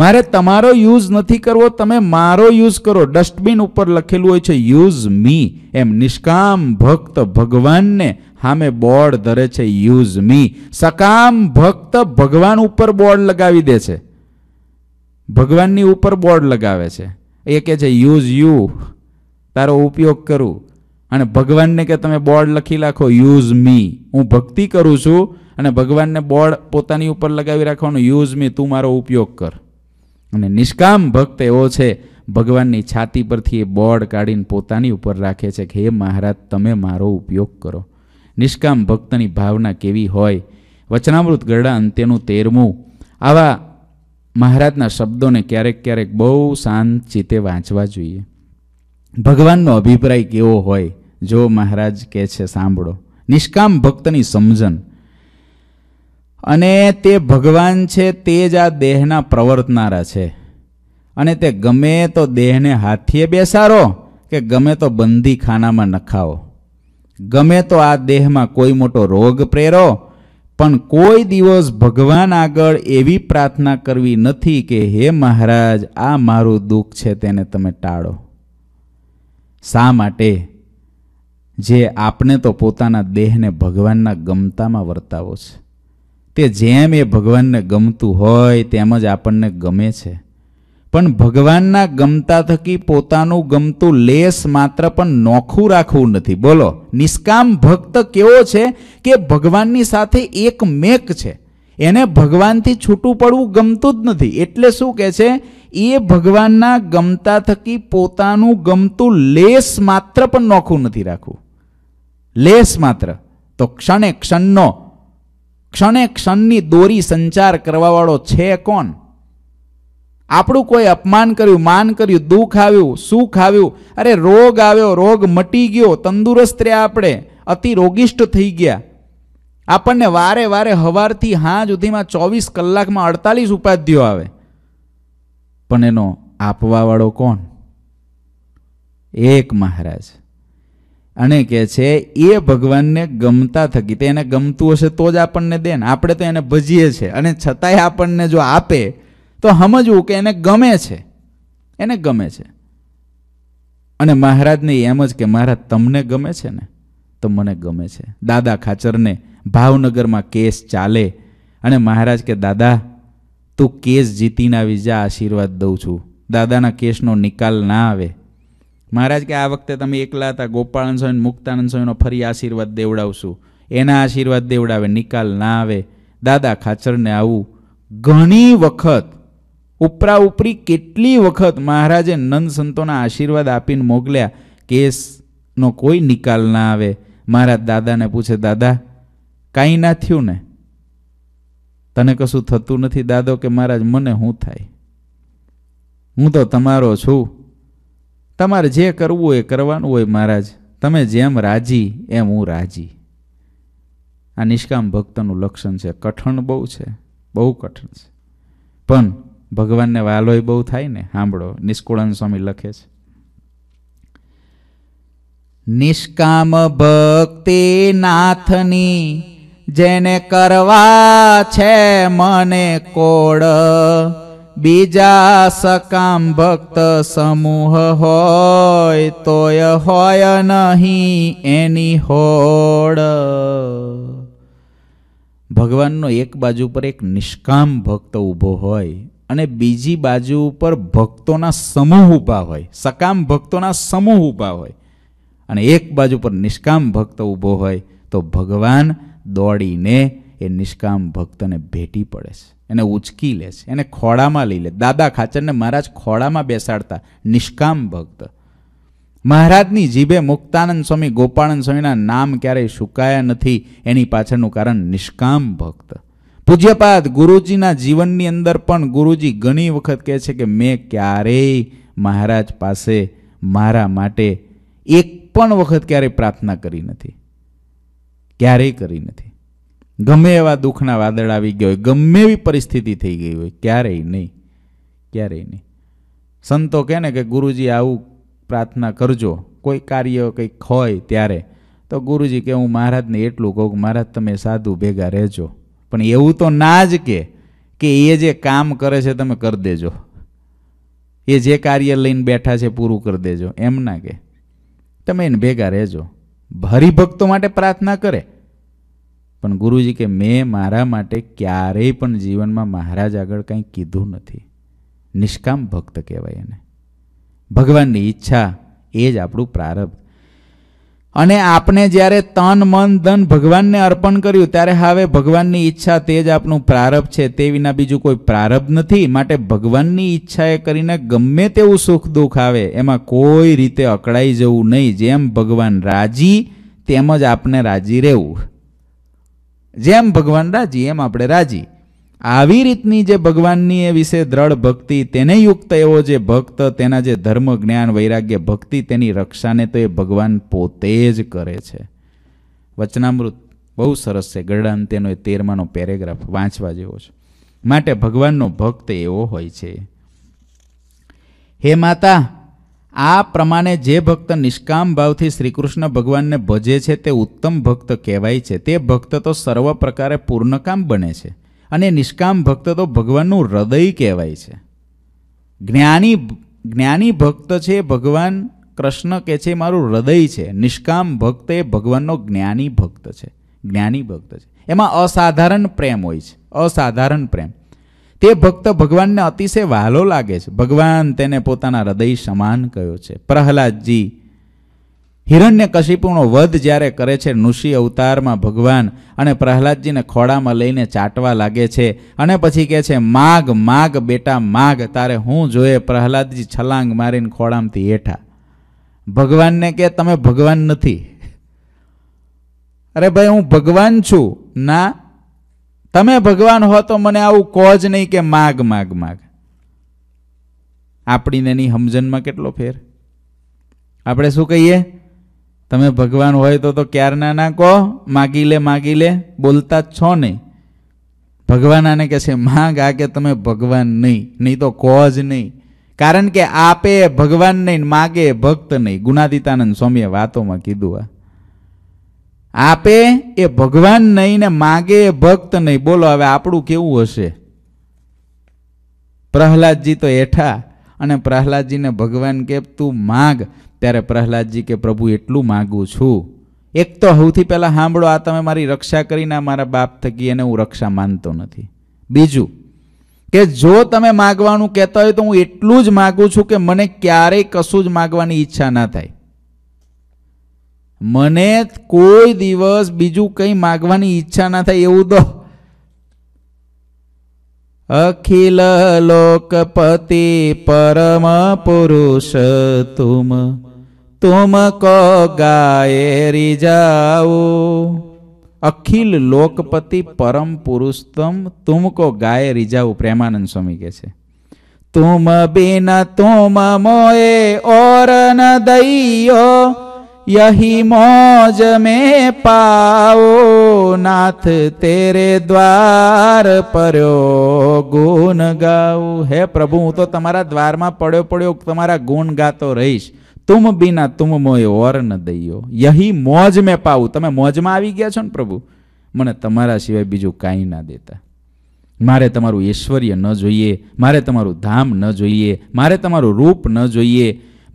મારે તમારો યુઝ નથી કરવો તમે મારો યુઝ કરો ડસ્ટબિન ઉપર લખેલું હોય છે યુઝ મી એમ નિષ્કામ ભક્ત ભગવાનને સામે બોર્ડ ધરે છે યુઝ મી સકામ ભક્ત ભગવાન ઉપર બોર્ડ લગાવી દે છે ભગવાનની ઉપર બોર્ડ લગાવે છે એ કહે છે યુઝ યુ તારો ઉપયોગ કરું અને ભગવાનને કે તમે બોર્ડ લખી રાખો યુઝ મી હું ભક્તિ કરું છું અને ભગવાનને બોર્ડ પોતાની ઉપર લગાવી રાખવાનું યુઝ મી તું મારો ઉપયોગ કર અને નિષ્કામ ભક્ત એવો છે ભગવાનની છાતી પરથી એ બોર્ડ કાઢીને પોતાની ઉપર રાખે છે કે હે મહારાજ તમે મારો ઉપયોગ કરો નિષ્કામ ભક્તની ભાવના કેવી હોય વચનામૃત ગરડા અંત્યનું તેરમું આવા મહારાજના શબ્દોને ક્યારેક ક્યારેક બહુ શાંત ચિત્તે વાંચવા જોઈએ ભગવાનનો અભિપ્રાય કેવો હોય જો મહારાજ કહે છે સાંભળો નિષ્કામ ભક્તની સમજણ અને તે ભગવાન છે તે જ આ દેહના પ્રવર્તનારા છે અને તે ગમે તો દેહને હાથીએ બેસારો કે ગમે તો બંદી ખાનામાં નખાવો ગમે તો આ દેહમાં કોઈ મોટો રોગ પ્રેરો પણ કોઈ દિવસ ભગવાન આગળ એવી પ્રાર્થના કરવી નથી કે હે મહારાજ આ મારું દુઃખ છે તેને તમે ટાળો શા માટે જે આપણે તો પોતાના દેહને ભગવાનના ગમતામાં વર્તાવો છે તે જેમ એ ભગવાનને ગમતું હોય તેમ જ આપણને ગમે છે પણ ભગવાનના ગમતા થકી પોતાનું ગમતું લેસ માત્ર પણ નોખું રાખવું નથી બોલો નિષ્કામ ભક્ત કેવો છે કે ભગવાનની સાથે એક મેક છે એને ભગવાનથી છૂટું પડવું ગમતું જ નથી એટલે શું કહે છે એ ભગવાનના ગમતા થકી પોતાનું ગમતું લેસ માત્ર પણ નોખું નથી રાખવું લેસ માત્ર તો ક્ષણે ક્ષણનો ક્ષણે ક્ષણની દોરી સંચાર કરવાવાળો છે કોણ આપણું કોઈ અપમાન કર્યું માન કર્યું દુઃખ આવ્યું સુખ આવ્યું અરે રોગ આવ્યો રોગ મટી ગયો તંદુરસ્ત રહ્યા આપણે અતિ રોગિષ્ટ થઈ ગયા આપણને વારે વારે હવારથી હાજ સુધીમાં ચોવીસ કલાકમાં અડતાલીસ ઉપાધ્યો આવે પણ એનો આપવાવાળો કોણ એક મહારાજ અને કહે છે એ ભગવાનને ગમતા થકી તે એને ગમતું હશે તો જ આપણને દે ને આપણે તો એને ભજીએ છીએ અને છતાંય આપણને જો આપે તો સમજવું કે એને ગમે છે એને ગમે છે અને મહારાજને એમ જ કે મહારાજ તમને ગમે છે ને તો મને ગમે છે દાદા ખાચરને ભાવનગરમાં કેસ ચાલે અને મહારાજ કે દાદા તું કેસ જીતીને આવી જા આશીર્વાદ દઉં છું દાદાના કેસનો નિકાલ ના આવે મહારાજ કે આ વખતે તમે એકલા હતા ગોપાળન સ્વામી મુક્તાનંદ સ્વામીનો ફરી આશીર્વાદ દેવડાવશું એના આશીર્વાદ દેવડાવે નિકાલ ના આવે દાદા ખાચરને આવું ઘણી વખત ઉપરા ઉપરી કેટલી વખત મહારાજે નંદ સંતોના આશીર્વાદ આપીને મોકલ્યા કેસનો કોઈ નિકાલ ના આવે મહારાજ દાદાને પૂછે દાદા કાંઈ ના થયું ને તને કશું થતું નથી દાદો કે મહારાજ મને શું થાય હું તો તમારો છું તમારે જે કરવું એ કરવાનું હોય મહારાજ તમે જેમ રાજી એમ હું રાજી આ નિષ્કામ ભક્તનું લક્ષણ છે કઠણ બહુ છે બહુ કઠણ છે પણ ભગવાનને વાલોય બહુ થાય ને સાંભળો નિષ્કુળાન સ્વામી લખે છે નિષ્કામ ભક્તિ નાથની જેને કરવા છે મને કોળ બીજા સકામ ભક્ત સમૂહ હોય તોય હોય નહીં એની હોડ ભગવાનનો એક બાજુ પર એક નિષ્કામ ભક્ત ઊભો હોય અને બીજી બાજુ ઉપર ભક્તોના સમૂહ ઊભા હોય સકામ ભક્તોના સમૂહ ઊભા હોય અને એક બાજુ પર નિષ્કામ ભક્ત ઊભો હોય તો ભગવાન દોડીને એ નિષ્કામ ભક્તને ભેટી પડે છે એને ઉચકી લે છે એને ખોળામાં લઈ લે દાદા ખાચરને મહારાજ ખોળામાં બેસાડતા નિષ્કામ ભક્ત મહારાજની જીભે મુક્તાનંદ સ્વામી ગોપાળન સ્વામીના નામ ક્યારેય સુકાયા નથી એની પાછળનું કારણ નિષ્કામ ભક્ત પૂજ્યપાદ ગુરુજીના જીવનની અંદર પણ ગુરુજી ઘણી વખત કહે છે કે મેં ક્યારેય મહારાજ પાસે મારા માટે એક પણ વખત ક્યારેય પ્રાર્થના કરી નથી ક્યારેય કરી નથી ગમે એવા દુઃખના વાદળ આવી ગયા હોય ગમે એવી પરિસ્થિતિ થઈ ગઈ હોય ક્યારેય નહીં ક્યારેય નહીં સંતો કહે ને કે ગુરુજી આવું પ્રાર્થના કરજો કોઈ કાર્ય કંઈક હોય ત્યારે તો ગુરુજી કે હું મહારાજને એટલું કહું કે મહારાજ તમે સાધુ ભેગા રહેજો પણ એવું તો ના જ કે કે એ જે કામ કરે છે તમે કરી દેજો એ જે કાર્ય લઈને બેઠા છે પૂરું કરી દેજો એમ ના કે તમે એને ભેગા રહેજો ભક્તો માટે પ્રાર્થના કરે પણ ગુરુજી કે મેં મારા માટે ક્યારેય પણ જીવનમાં મહારાજ આગળ કંઈ કીધું નથી નિષ્કામ ભક્ત કહેવાય એને ભગવાનની ઈચ્છા એ જ આપણું પ્રારબ્ધ અને આપણે જ્યારે તન મન ધન ભગવાનને અર્પણ કર્યું ત્યારે હવે ભગવાનની ઈચ્છા તે જ આપનું પ્રારભ છે તે વિના બીજું કોઈ પ્રારભ નથી માટે ભગવાનની ઈચ્છાએ કરીને ગમે તેવું સુખ દુઃખ આવે એમાં કોઈ રીતે અકળાઈ જવું નહીં જેમ ભગવાન રાજી તેમ જ આપને રાજી રહેવું જેમ ભગવાન રાજી એમ આપણે રાજી આવી રીતની જે ભગવાનની એ વિશે દ્રઢ ભક્તિ તેને યુક્ત એવો જે ભક્ત તેના જે ધર્મ જ્ઞાન વૈરાગ્ય ભક્તિ તેની રક્ષાને તો એ ભગવાન પોતે જ કરે છે વચનામૃત બહુ સરસ છે ગરડાંતેનો એ તેરમાનો પેરેગ્રાફ વાંચવા જેવો છે માટે ભગવાનનો ભક્ત એવો હોય છે હે માતા આ પ્રમાણે જે ભક્ત નિષ્કામ ભાવથી શ્રીકૃષ્ણ ભગવાનને ભજે છે તે ઉત્તમ ભક્ત કહેવાય છે તે ભક્ત તો સર્વ પ્રકારે પૂર્ણકામ બને છે અને નિષ્કામ ભક્ત તો ભગવાનનું હૃદય કહેવાય છે જ્ઞાની જ્ઞાની ભક્ત છે ભગવાન કૃષ્ણ કહે છે મારું હૃદય છે નિષ્કામ ભક્ત એ ભગવાનનો જ્ઞાની ભક્ત છે જ્ઞાની ભક્ત છે એમાં અસાધારણ પ્રેમ હોય છે અસાધારણ પ્રેમ તે ભક્ત ભગવાનને અતિશય વહાલો લાગે છે ભગવાન તેને પોતાના હૃદય સમાન કહ્યો છે પ્રહલાદજી હિરણ્ય હિરણ્યકશિપુનો વધ જ્યારે કરે છે નૃષિ અવતારમાં ભગવાન અને પ્રહલાદજીને ખોળામાં લઈને ચાટવા લાગે છે અને પછી કહે છે માગ માગ બેટા માગ તારે હું જોઈએ પ્રહલાદજી છલાંગ મારીને ખોળામાંથી હેઠા ભગવાનને કે તમે ભગવાન નથી અરે ભાઈ હું ભગવાન છું ના તમે ભગવાન હો તો મને આવું કહો જ નહીં કે માગ માગ માગ આપણીને એની સમજણમાં કેટલો ફેર આપણે શું કહીએ તમે ભગવાન હોય તો તો ક્યારના ના કહો માગી લે માગી લે બોલતા જ છો નહીં ભગવાન આને કહે છે માગ આ કે તમે ભગવાન નહીં નહીં તો કહો જ નહીં કારણ કે આપે ભગવાન નહીં માગે ભક્ત નહીં ગુણાદિતાનંદ સ્વામીએ વાતોમાં કીધું આ આપે એ ભગવાન નહીં ને માગે એ ભક્ત નહીં બોલો હવે આપણું કેવું હશે પ્રહલાદજી તો હેઠા અને પ્રહલાદજીને ભગવાન કે તું માગ ત્યારે પ્રહલાદજી કે પ્રભુ એટલું માગું છું એક તો સૌથી પહેલાં સાંભળો આ તમે મારી રક્ષા કરીને મારા બાપ થકી અને હું રક્ષા માનતો નથી બીજું કે જો તમે માગવાનું કહેતા હોય તો હું એટલું જ માગું છું કે મને ક્યારેય કશું જ માગવાની ઈચ્છા ના થાય મને કોઈ દિવસ બીજું કંઈ માગવાની ઈચ્છા ના થાય એવું તો અખિલ લોકપતિ પરમ પુરુષ તુમ તુમકો ગાયે રીજાઓ અખિલ લોકપતિ પરમ પુરુષતમ તુમકો ગાય રીજાવું પ્રેમાનંદ સ્વામી કે છે તુમ બિન તુમ મોએ ઓર ન દઈયો યહી મોજ મે પાઓ નાથ તેરે દ્વાર પર્યો ગુણ ગાઉ હે પ્રભુ હું તો તમારા દ્વારમાં પડ્યો પડ્યો તમારા ગુણ ગાતો રહીશ તુમ બિના તુમ મોય ઓર ન દઈયો યહી મોજ મેં પાઉં તમે મોજમાં આવી ગયા છો ને પ્રભુ મને તમારા સિવાય બીજું કાંઈ ના દેતા મારે તમારું ઐશ્વર્ય ન જોઈએ મારે તમારું ધામ ન જોઈએ મારે તમારું રૂપ ન જોઈએ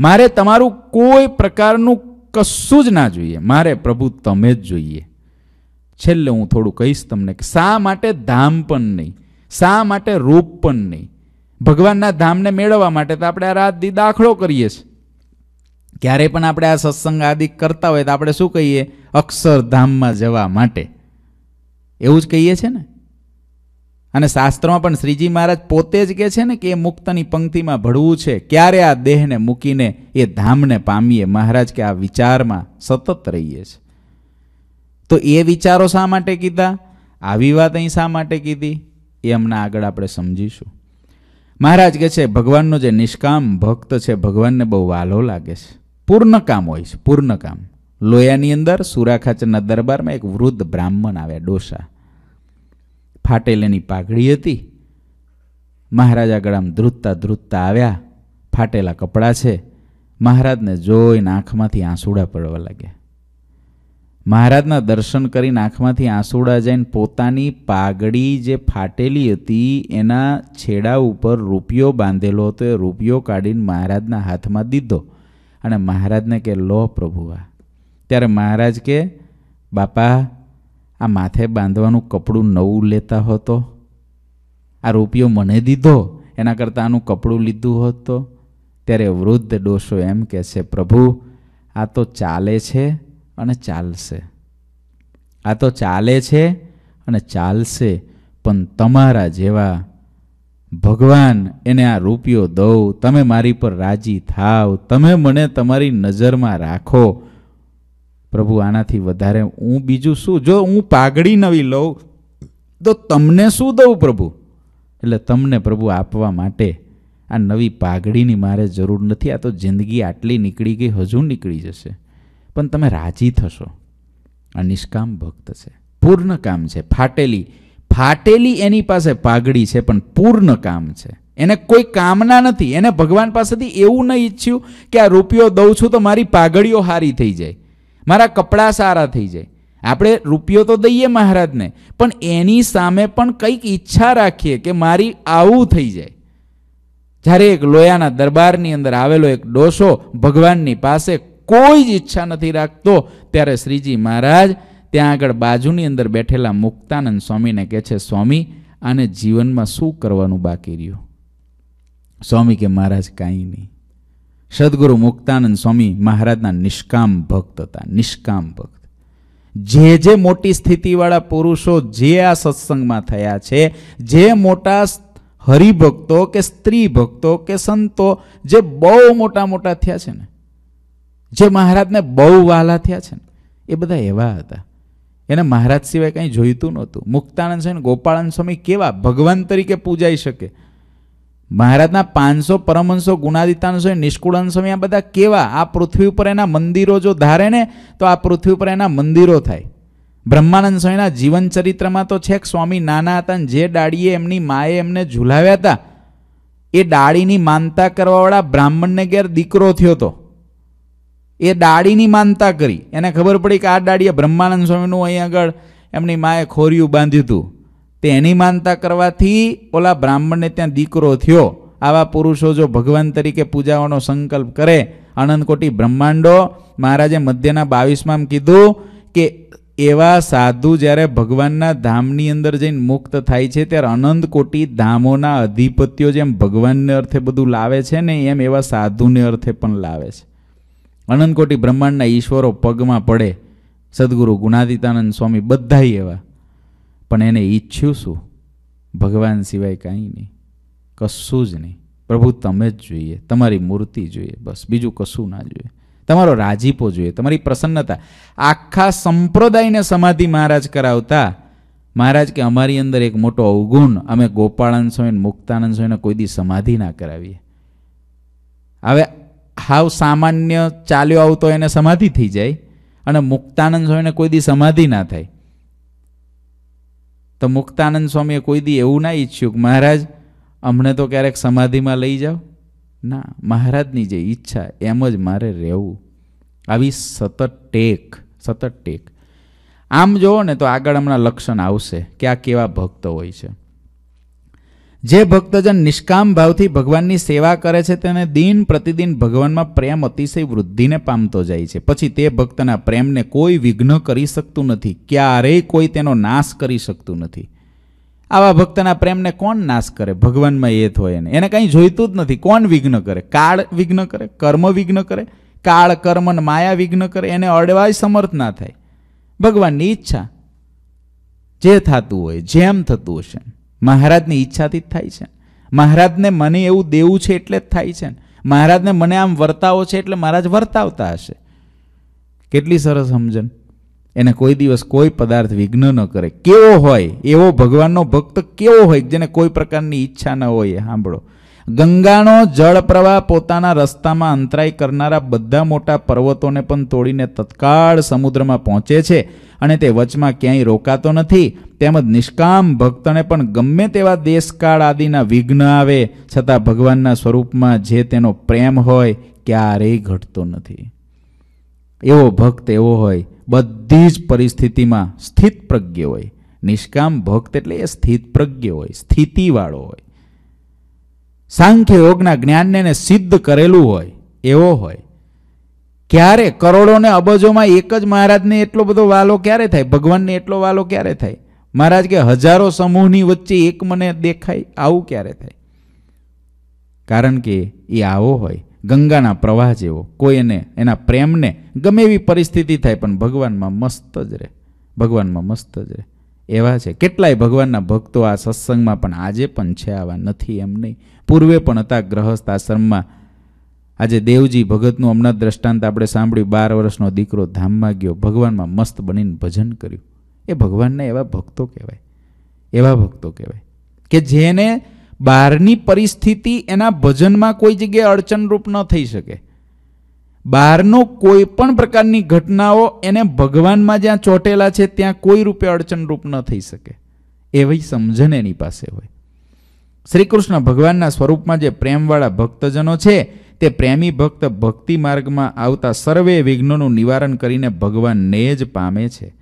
મારે તમારું કોઈ પ્રકારનું કશું જ ના જોઈએ મારે પ્રભુ તમે જ જોઈએ છેલ્લે હું થોડું કહીશ તમને કે શા માટે ધામ પણ નહીં શા માટે રૂપ પણ નહીં ભગવાનના ધામને મેળવવા માટે તો આપણે આ રાત દી દાખલો કરીએ છીએ ક્યારે પણ આપણે આ સત્સંગ આદિ કરતા હોય તો આપણે શું કહીએ અક્ષરધામમાં જવા માટે એવું જ કહીએ છે ને અને શાસ્ત્રમાં પણ શ્રીજી મહારાજ પોતે જ કહે છે ને કે એ મુક્તની પંક્તિમાં ભળવું છે ક્યારે આ દેહને મૂકીને એ ધામને પામીએ મહારાજ કે આ વિચારમાં સતત રહીએ છીએ તો એ વિચારો શા માટે કીધા આવી વાત અહીં શા માટે કીધી એ અમને આગળ આપણે સમજીશું મહારાજ કહે છે ભગવાનનો જે નિષ્કામ ભક્ત છે ભગવાનને બહુ વાલો લાગે છે પૂર્ણ કામ હોય છે પૂર્ણ કામ લોયાની અંદર સુરાખાચરના દરબારમાં એક વૃદ્ધ બ્રાહ્મણ આવ્યા ડોસા ફાટેલેની એની પાઘડી હતી મહારાજા ગળામ ધ્રુતતા ધ્રુતતા આવ્યા ફાટેલા કપડાં છે મહારાજને જોઈને આંખમાંથી આંસુડા પડવા લાગ્યા મહારાજના દર્શન કરીને આંખમાંથી આંસુડા જઈને પોતાની પાઘડી જે ફાટેલી હતી એના છેડા ઉપર રૂપિયો બાંધેલો હતો એ રૂપિયો કાઢીને મહારાજના હાથમાં દીધો અને મહારાજને કે લો પ્રભુ આ ત્યારે મહારાજ કે બાપા આ માથે બાંધવાનું કપડું નવું લેતા હતો આ રૂપિયો મને દીધો એના કરતાં આનું કપડું લીધું હોત ત્યારે વૃદ્ધ ડોસો એમ કહે છે પ્રભુ આ તો ચાલે છે અને ચાલશે આ તો ચાલે છે અને ચાલશે પણ તમારા જેવા ભગવાન એને આ રૂપિયો દઉં તમે મારી પર રાજી થાવ તમે મને તમારી નજરમાં રાખો પ્રભુ આનાથી વધારે હું બીજું શું જો હું પાઘડી નવી લઉં તો તમને શું દઉં પ્રભુ એટલે તમને પ્રભુ આપવા માટે આ નવી પાઘડીની મારે જરૂર નથી આ તો જિંદગી આટલી નીકળી ગઈ હજુ નીકળી જશે પણ તમે રાજી થશો આ નિષ્કામ ભક્ત છે પૂર્ણ કામ છે ફાટેલી ફાટેલી એની પાસે પાઘડી છે પણ પૂર્ણ કામ છે એને કોઈ કામના નથી એને ભગવાન પાસેથી એવું ન ઈચ્છ્યું કે આ રૂપિયો દઉં છું તો મારી પાઘડીઓ સારી થઈ જાય મારા કપડાં સારા થઈ જાય આપણે રૂપિયો તો દઈએ મહારાજને પણ એની સામે પણ કંઈક ઈચ્છા રાખીએ કે મારી આવું થઈ જાય જ્યારે એક લોયાના દરબારની અંદર આવેલો એક ડોસો ભગવાનની પાસે કોઈ જ ઈચ્છા નથી રાખતો ત્યારે શ્રીજી મહારાજ ત્યાં આગળ બાજુની અંદર બેઠેલા મુક્તાનંદ સ્વામીને કહે છે સ્વામી આને જીવનમાં શું કરવાનું બાકી રહ્યું સ્વામી કે મહારાજ કાંઈ નહીં સદગુરુ મુક્તાનંદ સ્વામી મહારાજના નિષ્કામ ભક્ત હતા નિષ્કામ ભક્ત જે જે મોટી સ્થિતિવાળા પુરુષો જે આ સત્સંગમાં થયા છે જે મોટા હરિભક્તો કે સ્ત્રી ભક્તો કે સંતો જે બહુ મોટા મોટા થયા છે ને જે મહારાજને બહુ વાલા થયા છે ને એ બધા એવા હતા એને મહારાજ સિવાય કંઈ જોઈતું નહોતું મુક્તાનંદ સ્વામી ગોપાળાનંદ સ્વામી કેવા ભગવાન તરીકે પૂજાઈ શકે મહારાજના પાંચસો પરમહંસો ગુણાદિતાન સ્વામી નિષ્કુળાનંદ સ્વામી આ બધા કેવા આ પૃથ્વી ઉપર એના મંદિરો જો ધારે ને તો આ પૃથ્વી ઉપર એના મંદિરો થાય બ્રહ્માનંદ સ્વામીના જીવન ચરિત્રમાં તો છેક સ્વામી નાના હતા જે ડાળીએ એમની માએ એમને ઝુલાવ્યા હતા એ ડાળીની માનતા કરવાવાળા બ્રાહ્મણને ગેર દીકરો થયો હતો એ ડાળીની માનતા કરી એને ખબર પડી કે આ દાડીએ બ્રહ્માનંદ સ્વામીનું અહીં આગળ એમની માએ ખોરિયું બાંધ્યું હતું તે એની માનતા કરવાથી ઓલા બ્રાહ્મણને ત્યાં દીકરો થયો આવા પુરુષો જો ભગવાન તરીકે પૂજાવાનો સંકલ્પ કરે અનંતકોટી બ્રહ્માંડો મહારાજે મધ્યના બાવીસમાં કીધું કે એવા સાધુ જ્યારે ભગવાનના ધામની અંદર જઈને મુક્ત થાય છે ત્યારે અનંત કોટી ધામોના અધિપત્યો જેમ ભગવાનને અર્થે બધું લાવે છે ને એમ એવા સાધુને અર્થે પણ લાવે છે અનંતકોટી બ્રહ્માંડના ઈશ્વરો પગમાં પડે સદગુરુ ગુણાદિતાનંદ સ્વામી બધાય એવા પણ એને ઈચ્છ્યું શું ભગવાન સિવાય કાંઈ નહીં કશું જ નહીં પ્રભુ તમે જ જોઈએ તમારી મૂર્તિ જોઈએ બસ બીજું કશું ના જોઈએ તમારો રાજીપો જોઈએ તમારી પ્રસન્નતા આખા સંપ્રદાયને સમાધિ મહારાજ કરાવતા મહારાજ કે અમારી અંદર એક મોટો અવગુણ અમે ગોપાળાનંદ સ્વામી મુક્તાનંદ સ્વામીને કોઈ દી સમાધિ ના કરાવીએ હવે હાવ સામાન્ય ચાલ્યો આવતો એને સમાધિ થઈ જાય અને મુક્તાનંદ સ્વામીને કોઈ દી સમાધિ ના થાય તો મુક્તાનંદ સ્વામીએ કોઈ દી એવું ના ઈચ્છ્યું કે મહારાજ અમને તો ક્યારેક સમાધિમાં લઈ જાઓ ના મહારાજની જે ઈચ્છા એમ જ મારે રહેવું આવી સતત ટેક સતત ટેક આમ જુઓ ને તો આગળ હમણાં લક્ષણ આવશે કે આ કેવા ભક્તો હોય છે જે ભક્તજન નિષ્કામ ભાવથી ભગવાનની સેવા કરે છે તેને દિન પ્રતિદિન ભગવાનમાં પ્રેમ અતિશય વૃદ્ધિને પામતો જાય છે પછી તે ભક્તના પ્રેમને કોઈ વિઘ્ન કરી શકતું નથી ક્યારેય કોઈ તેનો નાશ કરી શકતું નથી આવા ભક્તના પ્રેમને કોણ નાશ કરે ભગવાનમાં એ થોય એને એને કંઈ જોઈતું જ નથી કોણ વિઘ્ન કરે કાળ વિઘ્ન કરે કર્મ વિઘ્ન કરે કાળ કર્મન માયા વિઘ્ન કરે એને અડવાય સમર્થ ના થાય ભગવાનની ઈચ્છા જે થતું હોય જેમ થતું હશે મહારાજની ઈચ્છાથી જ થાય છે મહારાજને મને એવું દેવું છે એટલે જ થાય છે મહારાજને મને આમ વર્તાવો છે એટલે મહારાજ વર્તાવતા હશે કેટલી સરસ સમજણ એને કોઈ દિવસ કોઈ પદાર્થ વિઘ્ન ન કરે કેવો હોય એવો ભગવાનનો ભક્ત કેવો હોય જેને કોઈ પ્રકારની ઈચ્છા ન હોય સાંભળો ગંગાનો જળ પ્રવાહ પોતાના રસ્તામાં અંતરાય કરનારા બધા મોટા પર્વતોને પણ તોડીને તત્કાળ સમુદ્રમાં પહોંચે છે અને તે વચમાં ક્યાંય રોકાતો નથી તેમજ નિષ્કામ ભક્તને પણ ગમે તેવા દેશકાળ આદિના વિઘ્ન આવે છતાં ભગવાનના સ્વરૂપમાં જે તેનો પ્રેમ હોય ક્યારેય ઘટતો નથી એવો ભક્ત એવો હોય બધી જ પરિસ્થિતિમાં સ્થિત પ્રજ્ઞ હોય નિષ્કામ ભક્ત એટલે એ સ્થિત પ્રજ્ઞ હોય સ્થિતિવાળો હોય સાંખ્ય યોગના જ્ઞાનને સિદ્ધ કરેલું હોય એવો હોય ક્યારે કરોડોને અબજોમાં એક જ મહારાજને એટલો બધો વાલો ક્યારે થાય ભગવાનને એટલો વાલો ક્યારે થાય મહારાજ કે હજારો સમૂહની વચ્ચે એક મને દેખાય આવું ક્યારે થાય કારણ કે એ આવો હોય ગંગાના પ્રવાહ જેવો કોઈ એને એના પ્રેમને ગમે એવી પરિસ્થિતિ થાય પણ ભગવાનમાં મસ્ત જ રહે ભગવાનમાં મસ્ત જ રહે એવા છે કેટલાય ભગવાનના ભક્તો આ સત્સંગમાં પણ આજે પણ છે આવા નથી એમ નહીં પૂર્વે પણ હતા ગ્રહસ્થ આશ્રમમાં આજે દેવજી ભગતનું હમણાં દ્રષ્ટાંત આપણે સાંભળ્યું બાર વર્ષનો દીકરો ધામમાં ગયો ભગવાનમાં મસ્ત બનીને ભજન કર્યું એ ભગવાનને એવા ભક્તો કહેવાય એવા ભક્તો કહેવાય કે જેને બહારની પરિસ્થિતિ એના ભજનમાં કોઈ જગ્યાએ અડચણરૂપ ન થઈ શકે બહારનો કોઈ પણ પ્રકારની ઘટનાઓ એને ભગવાનમાં જ્યાં ચોટેલા છે ત્યાં કોઈ રૂપે અડચણરૂપ ન થઈ શકે એવી સમજણ એની પાસે હોય શ્રી કૃષ્ણ ભગવાનના સ્વરૂપમાં જે પ્રેમવાળા ભક્તજનો છે તે પ્રેમી ભક્ત ભક્તિ માર્ગમાં આવતા સર્વે વિઘ્નોનું નિવારણ કરીને ભગવાનને જ પામે છે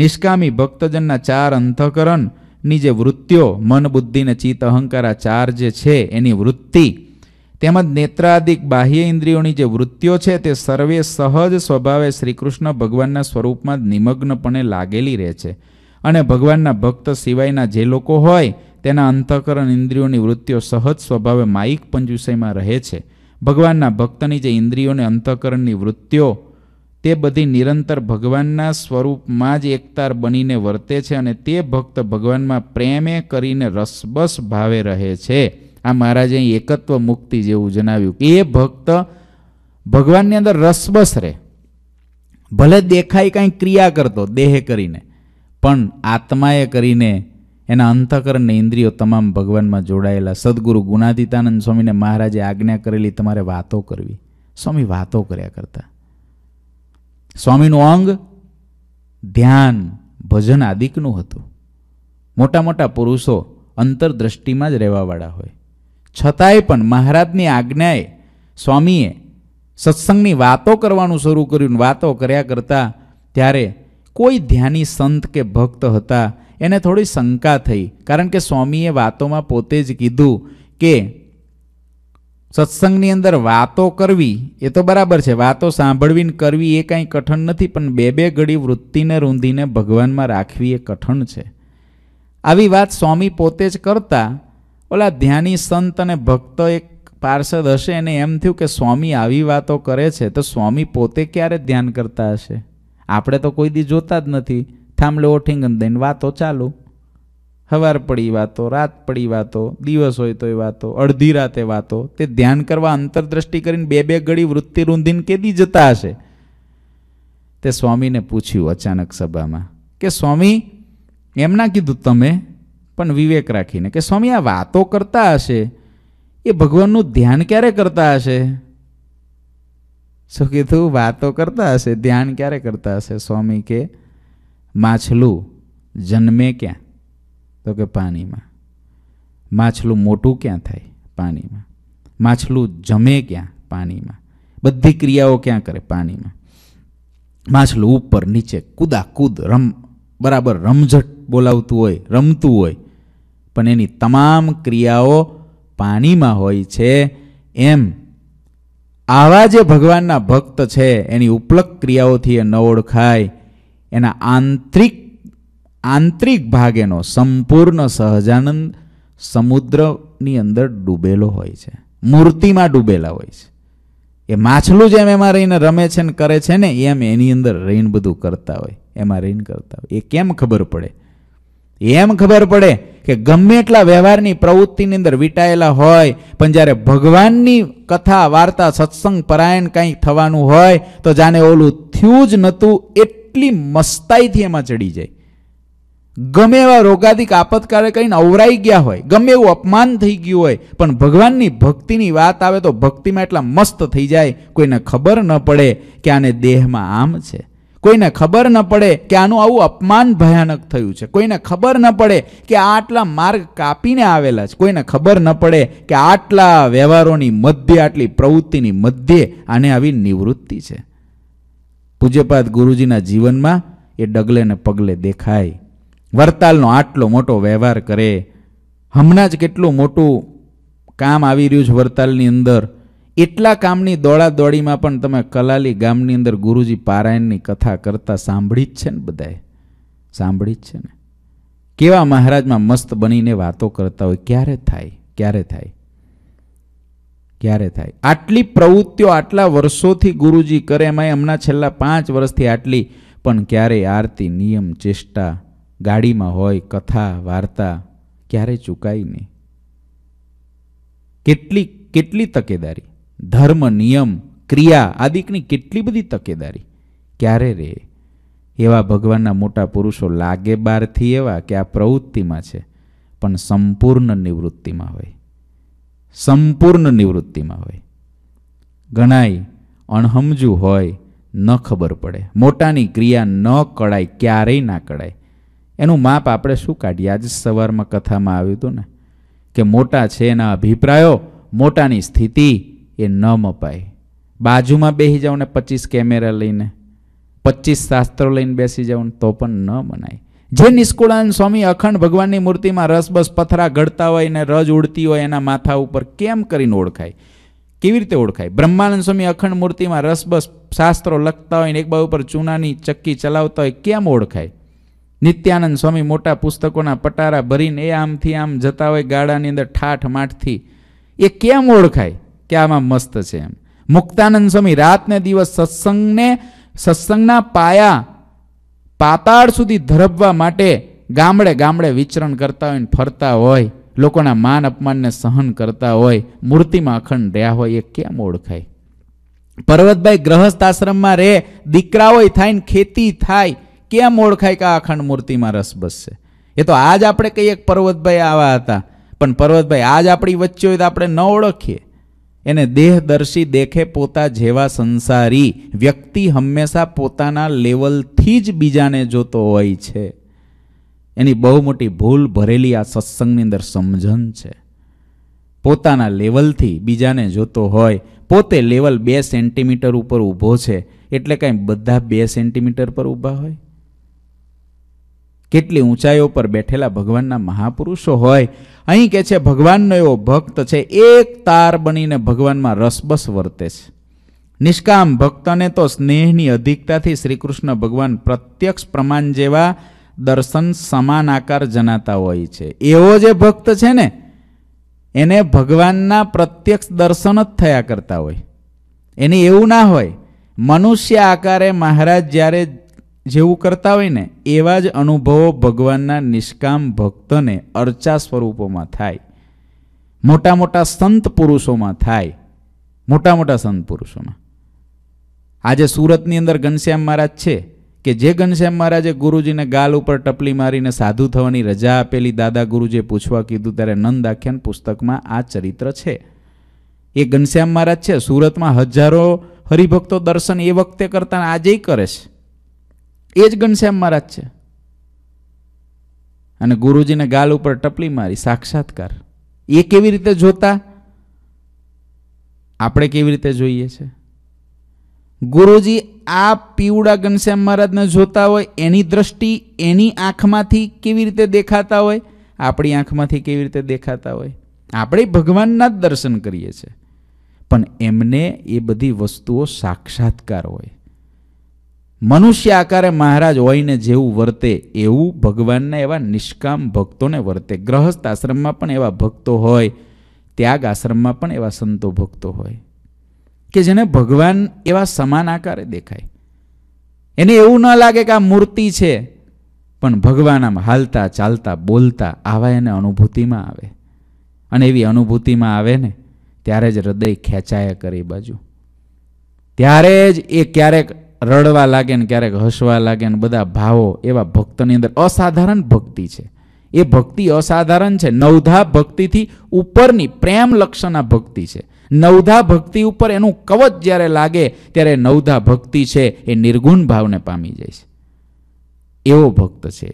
નિષ્કામી ભક્તજનના ચાર અંતઃકરણની જે વૃત્તિઓ મન બુદ્ધિને ચિત્ત અહંકાર આ ચાર જે છે એની વૃત્તિ તેમજ નેત્રાદિક બાહ્ય ઇન્દ્રિયોની જે વૃત્તિઓ છે તે સર્વે સહજ સ્વભાવે શ્રીકૃષ્ણ ભગવાનના સ્વરૂપમાં જ નિમગ્નપણે લાગેલી રહે છે અને ભગવાનના ભક્ત સિવાયના જે લોકો હોય તેના અંતઃકરણ ઇન્દ્રિયોની વૃત્તિઓ સહજ સ્વભાવે માયિક પંજુસયમાં રહે છે ભગવાનના ભક્તની જે ઇન્દ્રિયોને અંતઃકરણની વૃત્તિઓ તે બધી નિરંતર ભગવાનના સ્વરૂપમાં જ એકતાર બનીને વર્તે છે અને તે ભક્ત ભગવાનમાં પ્રેમે કરીને રસબસ ભાવે રહે છે આ મહારાજે એકત્વ મુક્તિ જેવું જણાવ્યું કે એ ભક્ત ભગવાનની અંદર રસબસ રહે ભલે દેખાય કાંઈ ક્રિયા કરતો દેહ કરીને પણ આત્માએ કરીને એના અંતકરણ ઇન્દ્રિયો તમામ ભગવાનમાં જોડાયેલા સદગુરુ ગુણાતીતાનંદ સ્વામીને મહારાજે આજ્ઞા કરેલી તમારે વાતો કરવી સ્વામી વાતો કર્યા કરતા સ્વામીનું અંગ ધ્યાન ભજન આદિકનું હતું મોટા મોટા પુરુષો અંતરદ્રષ્ટિમાં જ રહેવાવાળા હોય છતાંય પણ મહારાજની આજ્ઞાએ સ્વામીએ સત્સંગની વાતો કરવાનું શરૂ કર્યું વાતો કર્યા કરતાં ત્યારે કોઈ ધ્યાની સંત કે ભક્ત હતા એને થોડી શંકા થઈ કારણ કે સ્વામીએ વાતોમાં પોતે જ કીધું કે સત્સંગની અંદર વાતો કરવી એ તો બરાબર છે વાતો સાંભળવીને કરવી એ કાંઈ કઠણ નથી પણ બે બે ઘડી વૃત્તિને રૂંધીને ભગવાનમાં રાખવી એ કઠણ છે આવી વાત સ્વામી પોતે જ કરતાં ઓલા ધ્યાની સંત અને ભક્ત એક પાર્ષદ હશે એને એમ થયું કે સ્વામી આવી વાતો કરે છે તો સ્વામી પોતે ક્યારે ધ્યાન કરતા હશે આપણે તો કોઈ દી જોતા જ નથી થાંભલે ઓઠીંગન દઈને વાતો ચાલુ હવાર પડી વાતો રાત પડી વાતો દિવસ હોય તો એ વાતો અડધી રાતે વાતો તે ધ્યાન કરવા અંતરદ્રષ્ટિ કરીને બે બે ઘડી વૃત્તિ રૂંધીને કેદી જતા હશે તે સ્વામીને પૂછ્યું અચાનક સભામાં કે સ્વામી એમ ના કીધું તમે પણ વિવેક રાખીને કે સ્વામી આ વાતો કરતા હશે એ ભગવાનનું ધ્યાન ક્યારે કરતા હશે શું કીધું વાતો કરતા હશે ધ્યાન ક્યારે કરતા હશે સ્વામી કે માછલું જન્મે ક્યાં તો કે પાણીમાં માછલું મોટું ક્યાં થાય પાણીમાં માછલું જમે ક્યાં પાણીમાં બધી ક્રિયાઓ ક્યાં કરે પાણીમાં માછલું ઉપર નીચે કુદાકૂદ રમ બરાબર રમઝટ બોલાવતું હોય રમતું હોય પણ એની તમામ ક્રિયાઓ પાણીમાં હોય છે એમ આવા જે ભગવાનના ભક્ત છે એની ઉપલક ક્રિયાઓથી એ ન ઓળખાય એના આંતરિક આંતરિક ભાગેનો સંપૂર્ણ સહજાનંદ સમુદ્રની અંદર ડૂબેલો હોય છે મૂર્તિમાં ડૂબેલા હોય છે એ માછલું જેમ એમાં રહીને રમે છે ને કરે છે ને એમ એની અંદર રહીને બધું કરતા હોય એમાં રહીને કરતા હોય એ કેમ ખબર પડે એમ ખબર પડે કે ગમે એટલા વ્યવહારની પ્રવૃત્તિની અંદર વીટાયેલા હોય પણ જ્યારે ભગવાનની કથા વાર્તા સત્સંગ પરાયણ કંઈક થવાનું હોય તો જાણે ઓલું થયું જ નહોતું એટલી મસ્તાઈથી એમાં ચડી જાય ગમે એવા રોગાધિક આપતકારે કહીને અવરાઈ ગયા હોય ગમે એવું અપમાન થઈ ગયું હોય પણ ભગવાનની ભક્તિની વાત આવે તો ભક્તિમાં એટલા મસ્ત થઈ જાય કોઈને ખબર ન પડે કે આને દેહમાં આમ છે કોઈને ખબર ન પડે કે આનું આવું અપમાન ભયાનક થયું છે કોઈને ખબર ન પડે કે આ આટલા માર્ગ કાપીને આવેલા છે કોઈને ખબર ન પડે કે આટલા વ્યવહારોની મધ્ય આટલી પ્રવૃત્તિની મધ્યે આને આવી નિવૃત્તિ છે પૂજ્યપાદ ગુરુજીના જીવનમાં એ ડગલે ને પગલે દેખાય વરતાલનો આટલો મોટો વ્યવહાર કરે હમણાં જ કેટલું મોટું કામ આવી રહ્યું છે વરતાલની અંદર એટલા કામની દોડાદોડીમાં પણ તમે કલાલી ગામની અંદર ગુરુજી પારાયણની કથા કરતા સાંભળી જ છે ને બધાએ સાંભળી જ છે ને કેવા મહારાજમાં મસ્ત બનીને વાતો કરતા હોય ક્યારે થાય ક્યારે થાય ક્યારે થાય આટલી પ્રવૃત્તિઓ આટલા વર્ષોથી ગુરુજી કરે એમાં હમણાં છેલ્લા પાંચ વર્ષથી આટલી પણ ક્યારેય આરતી નિયમ ચેષ્ટા ગાડીમાં હોય કથા વાર્તા ક્યારે ચૂકાય નહીં કેટલી કેટલી તકેદારી ધર્મ નિયમ ક્રિયા આદિકની કેટલી બધી તકેદારી ક્યારે રે એવા ભગવાનના મોટા પુરુષો લાગે બારથી એવા કે આ પ્રવૃત્તિમાં છે પણ સંપૂર્ણ નિવૃત્તિમાં હોય સંપૂર્ણ નિવૃત્તિમાં હોય ઘણાય અણહમજુ હોય ન ખબર પડે મોટાની ક્રિયા ન કળાય ક્યારેય ના કળાય એનું માપ આપણે શું કાઢીએ આજે સવારમાં કથામાં આવ્યું હતું ને કે મોટા છે એના અભિપ્રાયો મોટાની સ્થિતિ એ ન મપાય બાજુમાં બેસી જાઉં ને પચીસ કેમેરા લઈને પચીસ શાસ્ત્રો લઈને બેસી જાઉં તો પણ ન મનાય જે નિષ્કુળાનંદ સ્વામી અખંડ ભગવાનની મૂર્તિમાં રસબસ પથરા ઘડતા હોય ને રજ ઉડતી હોય એના માથા ઉપર કેમ કરીને ઓળખાય કેવી રીતે ઓળખાય બ્રહ્માનંદ સ્વામી અખંડ મૂર્તિમાં રસબસ શાસ્ત્રો લખતા હોય ને એક બાજુ પર ચૂનાની ચક્કી ચલાવતા હોય કેમ ઓળખાય નિત્યાનંદ સ્વામી મોટા પુસ્તકોના પટારા ભરીને એ આમથી આમ જતા હોય ગાડાની અંદર ઠાઠ માઠથી એ કેમ ઓળખાય કે આમાં મસ્ત છે એમ મુક્તાનંદ સ્વામી રાતને દિવસ સત્સંગને સત્સંગના પાયા પાતાળ સુધી ધરબવા માટે ગામડે ગામડે વિચરણ કરતા હોય ફરતા હોય લોકોના માન અપમાનને સહન કરતા હોય મૂર્તિમાં અખંડ રહ્યા હોય એ કેમ ઓળખાય પર્વતભાઈ ગ્રહસ્થ આશ્રમમાં રહે દીકરાઓ થાય ને ખેતી થાય કેમ ઓળખાય કે આ અખંડ મૂર્તિમાં રસ બસશે એ તો આજ આપણે કહીએ પર્વતભાઈ આવા હતા પણ પર્વતભાઈ આજ આપણી વચ્ચે હોય તો આપણે ન ઓળખીએ એને દેહદર્શી દેખે પોતા જેવા સંસારી વ્યક્તિ હંમેશા પોતાના લેવલથી જ બીજાને જોતો હોય છે એની બહુ મોટી ભૂલ ભરેલી આ સત્સંગની અંદર સમજણ છે પોતાના લેવલથી બીજાને જોતો હોય પોતે લેવલ બે સેન્ટીમીટર ઉપર ઊભો છે એટલે કાંઈ બધા બે સેન્ટીમીટર પર ઊભા હોય કેટલી ઊંચાઈઓ પર બેઠેલા ભગવાનના મહાપુરુષો હોય અહીં કે છે ભગવાનનો એવો ભક્ત છે એક તાર બનીને ભગવાનમાં રસબસ વર્તે છે નિષ્કામ ભક્તને તો સ્નેહની અધિકતાથી શ્રીકૃષ્ણ ભગવાન પ્રત્યક્ષ પ્રમાણ જેવા દર્શન સમાન આકાર જનાતા હોય છે એવો જે ભક્ત છે ને એને ભગવાનના પ્રત્યક્ષ દર્શન જ થયા કરતા હોય એને એવું ના હોય મનુષ્ય આકારે મહારાજ જ્યારે જેવું કરતા હોય ને એવા જ અનુભવો ભગવાનના નિષ્કામ ભક્તને અર્ચા સ્વરૂપોમાં થાય મોટા મોટા સંત પુરુષોમાં થાય મોટા મોટા સંત પુરુષોમાં આજે સુરતની અંદર ઘનશ્યામ મહારાજ છે કે જે ઘનશ્યામ મહારાજે ગુરુજીને ગાલ ઉપર ટપલી મારીને સાધુ થવાની રજા આપેલી દાદા ગુરુજીએ પૂછવા કીધું ત્યારે નંદ આખ્યાન પુસ્તકમાં આ ચરિત્ર છે એ ઘનશ્યામ મહારાજ છે સુરતમાં હજારો હરિભક્તો દર્શન એ વખતે કરતાં આજે કરે છે એ જ ઘનશ્યામ મહારાજ છે અને ગુરુજીને ગાલ ઉપર ટપલી મારી સાક્ષાત્કાર એ કેવી રીતે જોતા આપણે કેવી રીતે જોઈએ છે ગુરુજી આ પીવડા ઘનશ્યામ મહારાજને જોતા હોય એની દ્રષ્ટિ એની આંખમાંથી કેવી રીતે દેખાતા હોય આપણી આંખમાંથી કેવી રીતે દેખાતા હોય આપણે ભગવાનના જ દર્શન કરીએ છીએ પણ એમને એ બધી વસ્તુઓ સાક્ષાત્કાર હોય મનુષ્ય આકારે મહારાજ હોઈને જેવું વર્તે એવું ભગવાનના એવા નિષ્કામ ભક્તોને વર્તે ગ્રહસ્થ આશ્રમમાં પણ એવા ભક્તો હોય ત્યાગ આશ્રમમાં પણ એવા સંતો ભક્તો હોય કે જેને ભગવાન એવા સમાન આકારે દેખાય એને એવું ન લાગે કે આ મૂર્તિ છે પણ ભગવાન આમ હાલતા ચાલતા બોલતા આવા એને અનુભૂતિમાં આવે અને એવી અનુભૂતિમાં આવે ને ત્યારે જ હૃદય ખેંચાયા કરે બાજુ ત્યારે જ એ ક્યારેક રડવા લાગે ને ક્યારેક હસવા લાગે ને બધા ભાવો એવા ભક્તની અંદર અસાધારણ ભક્તિ છે એ ભક્તિ અસાધારણ છે નવધા ભક્તિથી ઉપરની પ્રેમ લક્ષણા ભક્તિ છે નવધા ભક્તિ ઉપર એનું કવચ જ્યારે લાગે ત્યારે નવધા ભક્તિ છે એ નિર્ગુણ ભાવને પામી જાય છે એવો ભક્ત છે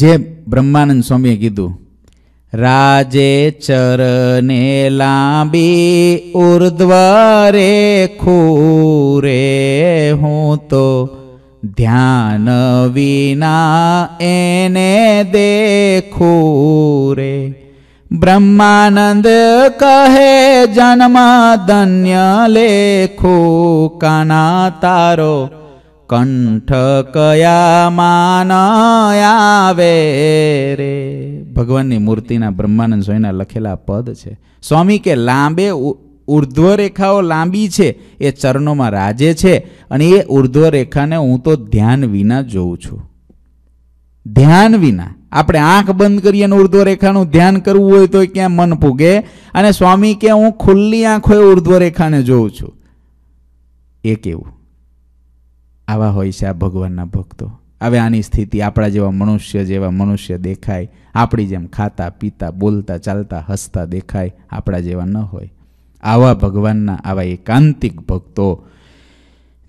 જે બ્રહ્માનંદ સ્વામીએ કીધું રાજે ચરને લાંબી ઉર્ધ્વરે ખૂરે હું તો ધ્યાન વિના એને દેખું રે બ્રહ્માનંદ કહે જન્મ ધન્ય લેખું કાના તારો કંઠ કયા માન આવે રે ભગવાનની મૂર્તિના બ્રહ્માનંદ સ્વામીના લખેલા પદ છે સ્વામી કે લાંબે ઉર્ધ્વ રેખાઓ લાંબી છે એ ચરણોમાં રાજે છે અને એ ઉર્ધ્વ રેખાને હું તો ધ્યાન વિના જોઉં છું ધ્યાન વિના આપણે આંખ બંધ કરીએ અને ઉર્ધ્વ રેખાનું ધ્યાન કરવું હોય તો ક્યાં મન પૂગે અને સ્વામી કે હું ખુલ્લી આંખોએ ઉર્ધ્વ રેખાને જોઉં છું એ કેવું આવા હોય છે આ ભગવાનના ભક્તો હવે આની સ્થિતિ આપણા જેવા મનુષ્ય જેવા મનુષ્ય દેખાય આપણી જેમ ખાતા પીતા બોલતા ચાલતા હસતા દેખાય આપણા જેવા ન હોય આવા ભગવાનના આવા એકાંતિક ભક્તો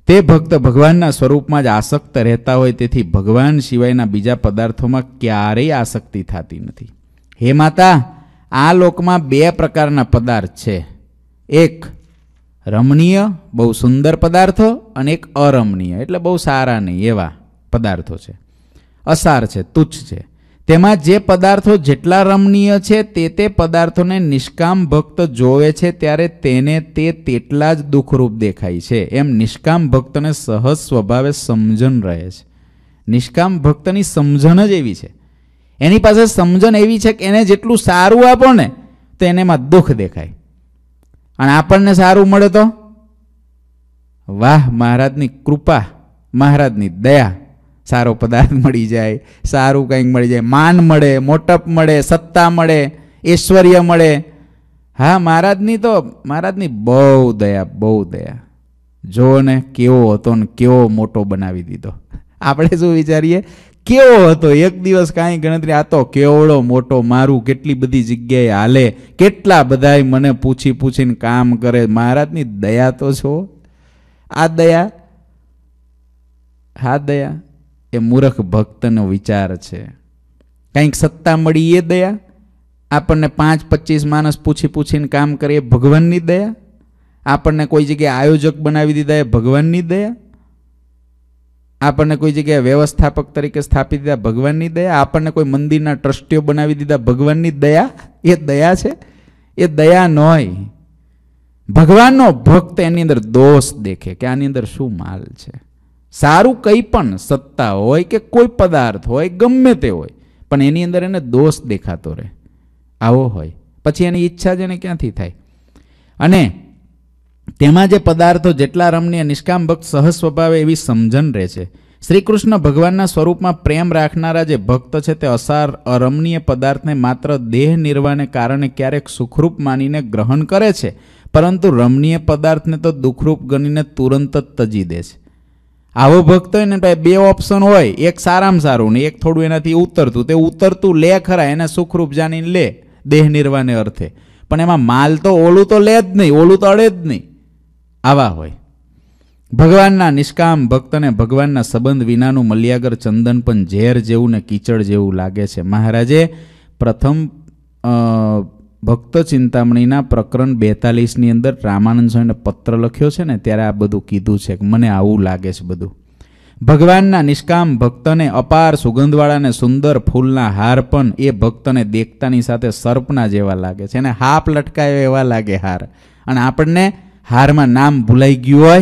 તે ભક્ત ભગવાનના સ્વરૂપમાં જ આસક્ત રહેતા હોય તેથી ભગવાન સિવાયના બીજા પદાર્થોમાં ક્યારેય આસક્તિ થતી નથી હે માતા આ લોકમાં બે પ્રકારના પદાર્થ છે એક રમણીય બહુ સુંદર પદાર્થો અને એક અરમણીય એટલે બહુ સારા નહીં એવા પદાર્થો છે અસાર છે તુચ્છ છે તેમાં જે પદાર્થો જેટલા રમણીય છે તે તે પદાર્થોને નિષ્કામ ભક્ત જોવે છે ત્યારે તેને તે તેટલા જ દુઃખરૂપ દેખાય છે એમ નિષ્કામ ભક્તને સહજ સ્વભાવે સમજણ રહે છે નિષ્કામ ભક્તની સમજણ જ એવી છે એની પાસે સમજણ એવી છે કે એને જેટલું સારું આપો ને તો એનેમાં દુઃખ દેખાય અને આપણને સારું મળે તો વાહ મહારાજની કૃપા મહારાજની દયા સારો પદાર્થ મળી જાય સારું કંઈક મળી જાય માન મળે મોટપ મળે સત્તા મળે ઐશ્વર્ય મળે હા મહારાજની તો મહારાજની બહુ દયા બહુ દયા જો ને કેવો હતો ને કેવો મોટો બનાવી દીધો આપણે શું વિચારીએ કેવો હતો એક દિવસ કાંઈ ગણતરી આ તો કેવડો મોટો મારું કેટલી બધી જગ્યાએ હાલે કેટલા બધાય મને પૂછી પૂછીને કામ કરે મહારાજની દયા તો છો આ દયા હા દયા એ મૂર્ખ ભક્તનો વિચાર છે કંઈક સત્તા મળી એ દયા આપણને પાંચ પચીસ માણસ પૂછી પૂછીને કામ કરીએ ભગવાનની દયા આપણને કોઈ જગ્યાએ આયોજક બનાવી દીધા એ ભગવાનની દયા આપણને કોઈ જગ્યાએ વ્યવસ્થાપક તરીકે સ્થાપી દીધા ભગવાનની દયા આપણને કોઈ મંદિરના ટ્રસ્ટીઓ બનાવી દીધા ભગવાનની દયા એ દયા છે એ દયા ન હોય ભગવાનનો ભક્ત એની અંદર દોષ દેખે કે આની અંદર શું માલ છે સારું કંઈ પણ સત્તા હોય કે કોઈ પદાર્થ હોય ગમે તે હોય પણ એની અંદર એને દોષ દેખાતો રહે આવો હોય પછી એની ઈચ્છા જ એને ક્યાંથી થાય અને તેમાં જે પદાર્થો જેટલા રમણીય નિષ્કામ ભક્ત સહજ સ્વભાવે એવી સમજણ રહે છે શ્રીકૃષ્ણ ભગવાનના સ્વરૂપમાં પ્રેમ રાખનારા જે ભક્ત છે તે અસાર અરમણીય પદાર્થને માત્ર દેહ નિર્વાહને કારણે ક્યારેક સુખરૂપ માનીને ગ્રહણ કરે છે પરંતુ રમણીય પદાર્થને તો દુઃખરૂપ ગણીને તુરંત જ તજી દે છે આવો ભક્ત હોય ને બે ઓપ્શન હોય એક સારામાં સારું ને એક થોડું એનાથી ઉતરતું તે ઉતરતું લે ખરા એને સુખરૂપ જાણીને લે દેહ નિર્વાહને અર્થે પણ એમાં માલ તો ઓલું તો લે જ નહીં ઓલું તો અડે જ નહીં આવા હોય ભગવાનના નિષ્કામ ભક્તને ભગવાનના સંબંધ વિનાનું મલ્યાગર ચંદન પણ ઝેર જેવું ને કીચડ જેવું લાગે છે મહારાજે પ્રથમ ભક્ત ચિંતામણીના પ્રકરણ બેતાલીસની અંદર રામાનંદ સ્વામીને પત્ર લખ્યો છે ને ત્યારે આ બધું કીધું છે કે મને આવું લાગે છે બધું ભગવાનના નિષ્કામ ભક્તને અપાર સુગંધવાળાને સુંદર ફૂલના હાર પણ એ ભક્તને દેખતાની સાથે સર્પના જેવા લાગે છે અને હાપ લટકાયો એવા લાગે હાર અને આપણને હારમાં નામ ભૂલાઈ ગયું હોય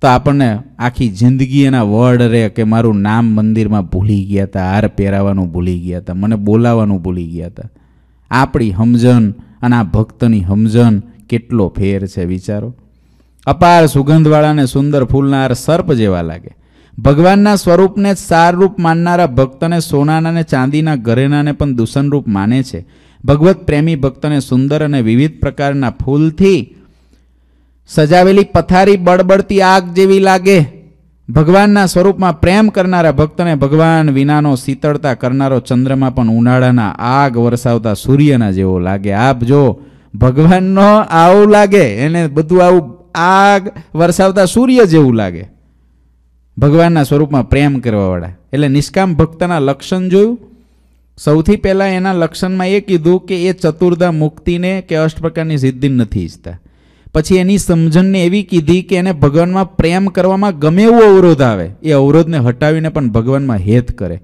તો આપણને આખી જિંદગી એના વર્ડ રહે કે મારું નામ મંદિરમાં ભૂલી ગયા હતા હાર પહેરાવાનું ભૂલી ગયા હતા મને બોલાવવાનું ભૂલી ગયા હતા આપણી સમજણ અને આ ભક્તની સમજણ કેટલો ફેર છે વિચારો અપાર સુગંધવાળાને સુંદર ફૂલના હાર સર્પ જેવા લાગે ભગવાનના સ્વરૂપને સારરૂપ માનનારા ભક્તને સોનાના અને ચાંદીના ઘરેણાને પણ દૂષણરૂપ માને છે ભગવત પ્રેમી ભક્તને સુંદર અને વિવિધ પ્રકારના ફૂલથી સજાવેલી પથારી બળબડતી આગ જેવી લાગે ભગવાનના સ્વરૂપમાં પ્રેમ કરનારા ભક્તને ભગવાન વિનાનો શીતળતા કરનારો ચંદ્રમાં પણ ઉનાળાના આગ વરસાવતા સૂર્યના જેવો લાગે આપ જો ભગવાનનો આવું લાગે એને બધું આવું આગ વરસાવતા સૂર્ય જેવું લાગે ભગવાનના સ્વરૂપમાં પ્રેમ કરવાવાળા એટલે નિષ્કામ ભક્તના લક્ષણ જોયું સૌથી પહેલાં એના લક્ષણમાં એ કીધું કે એ ચતુર્ધા મુક્તિને કે અષ્ટ પ્રકારની સિદ્ધિ નથી ઈચ્છતા પછી એની સમજણને એવી કીધી કે એને ભગવાનમાં પ્રેમ કરવામાં ગમે એવો અવરોધ આવે એ અવરોધને હટાવીને પણ ભગવાનમાં હેત કરે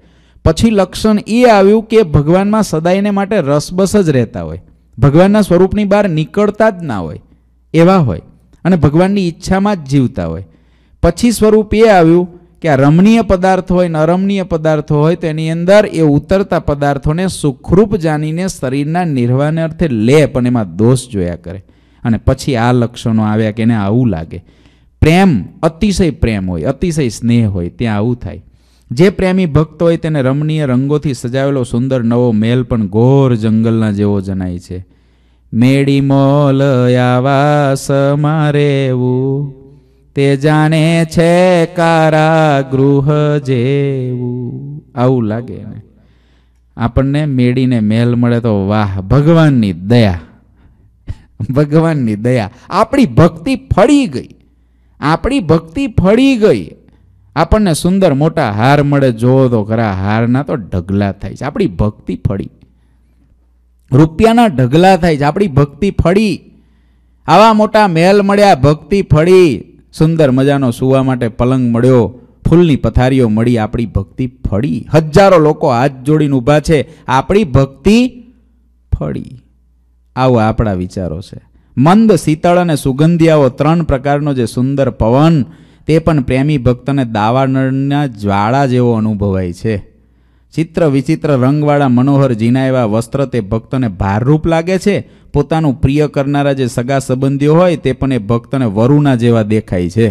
પછી લક્ષણ એ આવ્યું કે ભગવાનમાં સદાય એને માટે રસબસ જ રહેતા હોય ભગવાનના સ્વરૂપની બહાર નીકળતા જ ના હોય એવા હોય અને ભગવાનની ઈચ્છામાં જ જીવતા હોય પછી સ્વરૂપ એ આવ્યું કે આ રમણીય પદાર્થ હોય નરમણીય પદાર્થો હોય તો એની અંદર એ ઉતરતા પદાર્થોને સુખરૂપ જાણીને શરીરના નિર્વાહને અર્થે લે પણ એમાં દોષ જોયા કરે અને પછી આ લક્ષણો આવ્યા કે એને આવું લાગે પ્રેમ અતિશય પ્રેમ હોય અતિશય સ્નેહ હોય ત્યાં આવું થાય જે પ્રેમી ભક્ત હોય તેને રમણીય રંગોથી સજાવેલો સુંદર નવો મહેલ પણ ઘોર જંગલના જેવો જણાય છે મેળી મોલ આવાસ મારેવું તે જાણે છે કારા ગૃહ જેવું આવું લાગે આપણને મેળીને મેલ મળે તો વાહ ભગવાનની દયા ભગવાનની દયા આપણી ભક્તિ ફળી ગઈ આપણી ભક્તિ ફળી ગઈ આપણને સુંદર મોટા હાર મળે જોવો તો ખરા હારના તો ઢગલા થાય છે આપણી ભક્તિ ફળી રૂપિયાના ઢગલા થાય છે આપણી ભક્તિ ફળી આવા મોટા મહેલ મળ્યા ભક્તિ ફળી સુંદર મજાનો સુવા માટે પલંગ મળ્યો ફૂલની પથારીઓ મળી આપણી ભક્તિ ફળી હજારો લોકો હાથ જોડીને ઊભા છે આપણી ભક્તિ ફળી આવા આપણા વિચારો છે મંદ શીતળ અને સુગંધિયાઓ ત્રણ પ્રકારનો જે સુંદર પવન તે પણ પ્રેમી ભક્તને દાવાનળના જ્વાળા જેવો અનુભવાય છે ચિત્ર વિચિત્ર રંગવાળા મનોહર જીના એવા વસ્ત્ર તે ભક્તને ભારરૂપ લાગે છે પોતાનું પ્રિય કરનારા જે સગા સંબંધીઓ હોય તે પણ એ ભક્તને વરુના જેવા દેખાય છે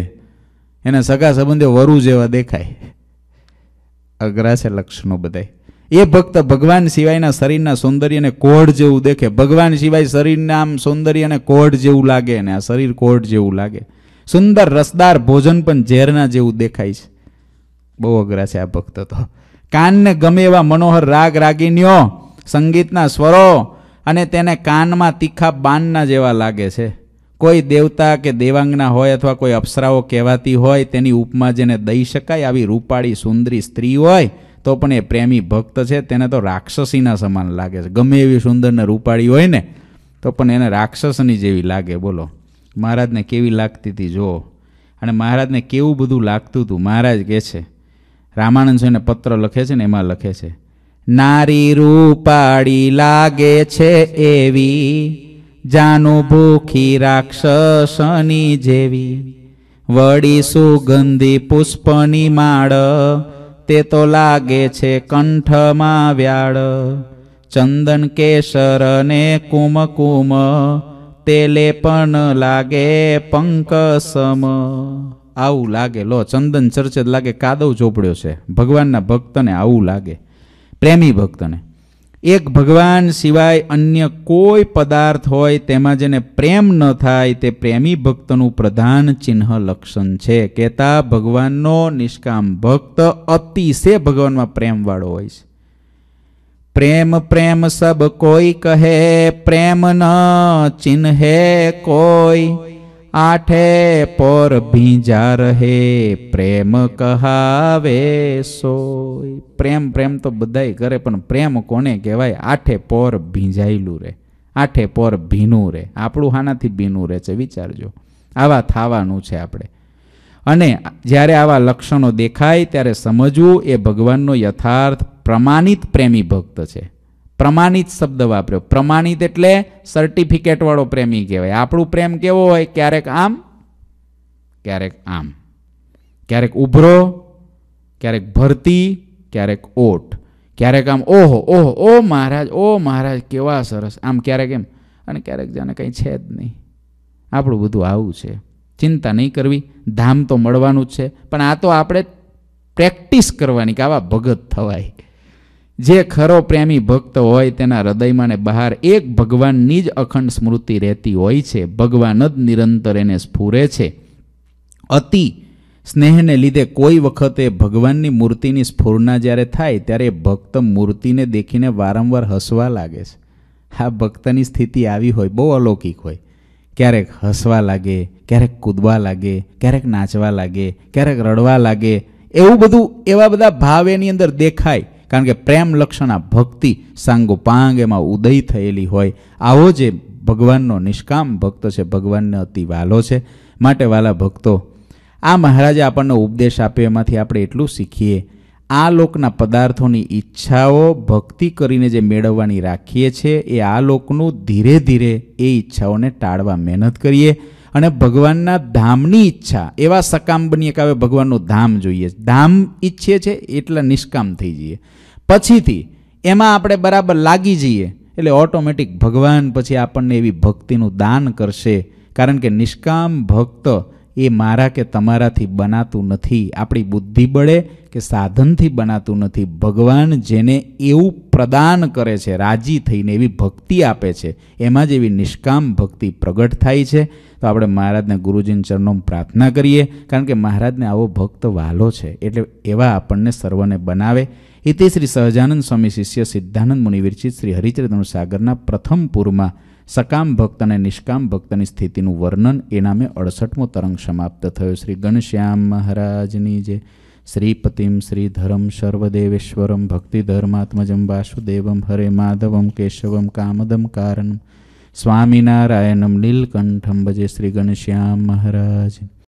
એના સગા સંબંધીઓ વરુ જેવા દેખાય અઘરા છે લક્ષણો બધાય એ ભક્ત ભગવાન સિવાયના શરીરના સૌંદર્યને કોઢ જેવું દેખે ભગવાન સિવાય શરીરના આમ સૌંદર્યને કોઢ જેવું લાગે ને આ શરીર કોઢ જેવું લાગે સુંદર રસદાર ભોજન પણ ઝેરના જેવું દેખાય છે બહુ અઘરા છે આ ભક્ત તો કાનને ગમે એવા મનોહર રાગ રાગીનીઓ સંગીતના સ્વરો અને તેને કાનમાં તીખા બાનના જેવા લાગે છે કોઈ દેવતા કે દેવાંગના હોય અથવા કોઈ અપ્સરાઓ કહેવાતી હોય તેની ઉપમા જેને દઈ શકાય આવી રૂપાળી સુંદરી સ્ત્રી હોય તો પણ એ પ્રેમી ભક્ત છે તેને તો રાક્ષસીના સમાન લાગે છે ગમે એવી સુંદરને રૂપાળી હોય ને તો પણ એને રાક્ષસની જેવી લાગે બોલો મહારાજને કેવી લાગતી હતી જુઓ અને મહારાજને કેવું બધું લાગતું હતું મહારાજ કહે છે રામાનંદ છે પત્ર લખે છે ને એમાં લખે છે નારી રૂપાળી લાગે છે એવી જાનુ ભૂખી રાક્ષસની જેવી વળી સુગંધી પુષ્પની માળ તે તો લાગે છે કંઠમાં વ્યાળ ચંદન કેસર ને કુમકુમ તે લેપન લાગે પંક સમ આવું લાગે લો ચંદન ચર્ચે લાગે કાદવ ચોપડ્યો છે ભગવાનના ભક્તને આવું લાગે પ્રેમી ભક્તને એક ભગવાન સિવાય અન્ય કોઈ પદાર્થ હોય તેમાં જેને પ્રેમ ન થાય તે પ્રેમી ભક્તનું પ્રધાન ચિહ્ન લક્ષણ છે કહેતા ભગવાનનો નિષ્કામ ભક્ત અતિશય ભગવાનમાં પ્રેમવાળો હોય છે પ્રેમ પ્રેમ સબ કોઈ કહે પ્રેમ ન ચિહ્ને કોઈ આઠે પર ભીંજા રહે પ્રેમ કહાવે સોય પ્રેમ પ્રેમ તો બધાય કરે પણ પ્રેમ કોને કહેવાય આઠે પર ભીંજાયેલું રહે આઠે પર ભીનું રહે આપણું હાનાથી ભીનું રહે છે વિચારજો આવા થાવાનું છે આપણે અને જ્યારે આવા લક્ષણો દેખાય ત્યારે સમજવું એ ભગવાનનો યથાર્થ પ્રમાણિત પ્રેમી ભક્ત છે પ્રમાણિત શબ્દ વાપર્યો પ્રમાણિત એટલે સર્ટિફિકેટવાળો પ્રેમી કહેવાય આપણું પ્રેમ કેવો હોય ક્યારેક આમ ક્યારેક આમ ક્યારેક ઉભરો ક્યારેક ભરતી ક્યારેક ઓટ ક્યારેક આમ ઓહો ઓહો ઓ મહારાજ ઓ મહારાજ કેવા સરસ આમ ક્યારેક એમ અને ક્યારેક જાણે કંઈ છે જ નહીં આપણું બધું આવું છે ચિંતા નહીં કરવી ધામ તો મળવાનું જ છે પણ આ તો આપણે પ્રેક્ટિસ કરવાની કે આવા ભગત થવાય જે ખરો પ્રેમી ભક્ત હોય તેના હૃદયમાં ને બહાર એક ભગવાનની જ અખંડ સ્મૃતિ રહેતી હોય છે ભગવાન જ નિરંતર એને સ્ફુરે છે અતિ સ્નેહને લીધે કોઈ વખતે ભગવાનની મૂર્તિની સ્ફૂર્ણા જ્યારે થાય ત્યારે ભક્ત મૂર્તિને દેખીને વારંવાર હસવા લાગે છે આ ભક્તની સ્થિતિ આવી હોય બહુ અલૌકિક હોય ક્યારેક હસવા લાગે ક્યારેક કૂદવા લાગે ક્યારેક નાચવા લાગે ક્યારેક રડવા લાગે એવું બધું એવા બધા ભાવ એની અંદર દેખાય કારણ કે પ્રેમ લક્ષણ આ ભક્તિ સાંગોપાંગ એમાં ઉદય થયેલી હોય આવો જે ભગવાનનો નિષ્કામ ભક્ત છે ભગવાનને અતિ વાલો છે માટે વાલા ભક્તો આ મહારાજે આપણને ઉપદેશ આપ્યો એમાંથી આપણે એટલું શીખીએ આ લોકના પદાર્થોની ઈચ્છાઓ ભક્તિ કરીને જે મેળવવાની રાખીએ છીએ એ આ લોકનું ધીરે ધીરે એ ઈચ્છાઓને ટાળવા મહેનત કરીએ અને ભગવાનના ધામની ઈચ્છા એવા સકામ બનીએ કે હવે ભગવાનનું ધામ જોઈએ ધામ ઈચ્છીએ છે એટલા નિષ્કામ થઈ જઈએ પછીથી એમાં આપણે બરાબર લાગી જઈએ એટલે ઓટોમેટિક ભગવાન પછી આપણને એવી ભક્તિનું દાન કરશે કારણ કે નિષ્કામ ભક્ત એ મારા કે તમારાથી બનાતું નથી આપણી બુદ્ધિ બળે કે સાધનથી બનાતું નથી ભગવાન જેને એવું પ્રદાન કરે છે રાજી થઈને એવી ભક્તિ આપે છે એમાં જ એવી નિષ્કામ ભક્તિ પ્રગટ થાય છે તો આપણે મહારાજને ગુરુજીન ચરણોમાં પ્રાર્થના કરીએ કારણ કે મહારાજને આવો ભક્ત વાલો છે એટલે એવા આપણને સર્વને બનાવે એ તે શ્રી સહજાનંદ સ્વામી શિષ્ય સિદ્ધાનંદ મુનિ વિરચિત શ્રી હરિચરિત સાગરના પ્રથમ પૂરમાં સકામ ભક્ત અને નિષ્કામ ભક્તની સ્થિતિનું વર્ણન એ નામે અડસઠમો તરંગ સમાપ્ત થયો શ્રી ગણશ્યામ મહારાજની જે શ્રીપતિમ શ્રીધરમ સર્વદેવેશ્વરમ ભક્તિધર્માત્મજમ વાસુદેવમ હરે માધવમ કેશવમ કામદમ કારણમ સ્વામિનારાયણમ નીલકંઠમ ભજે શ્રી ગણશ્યામ મહારાજ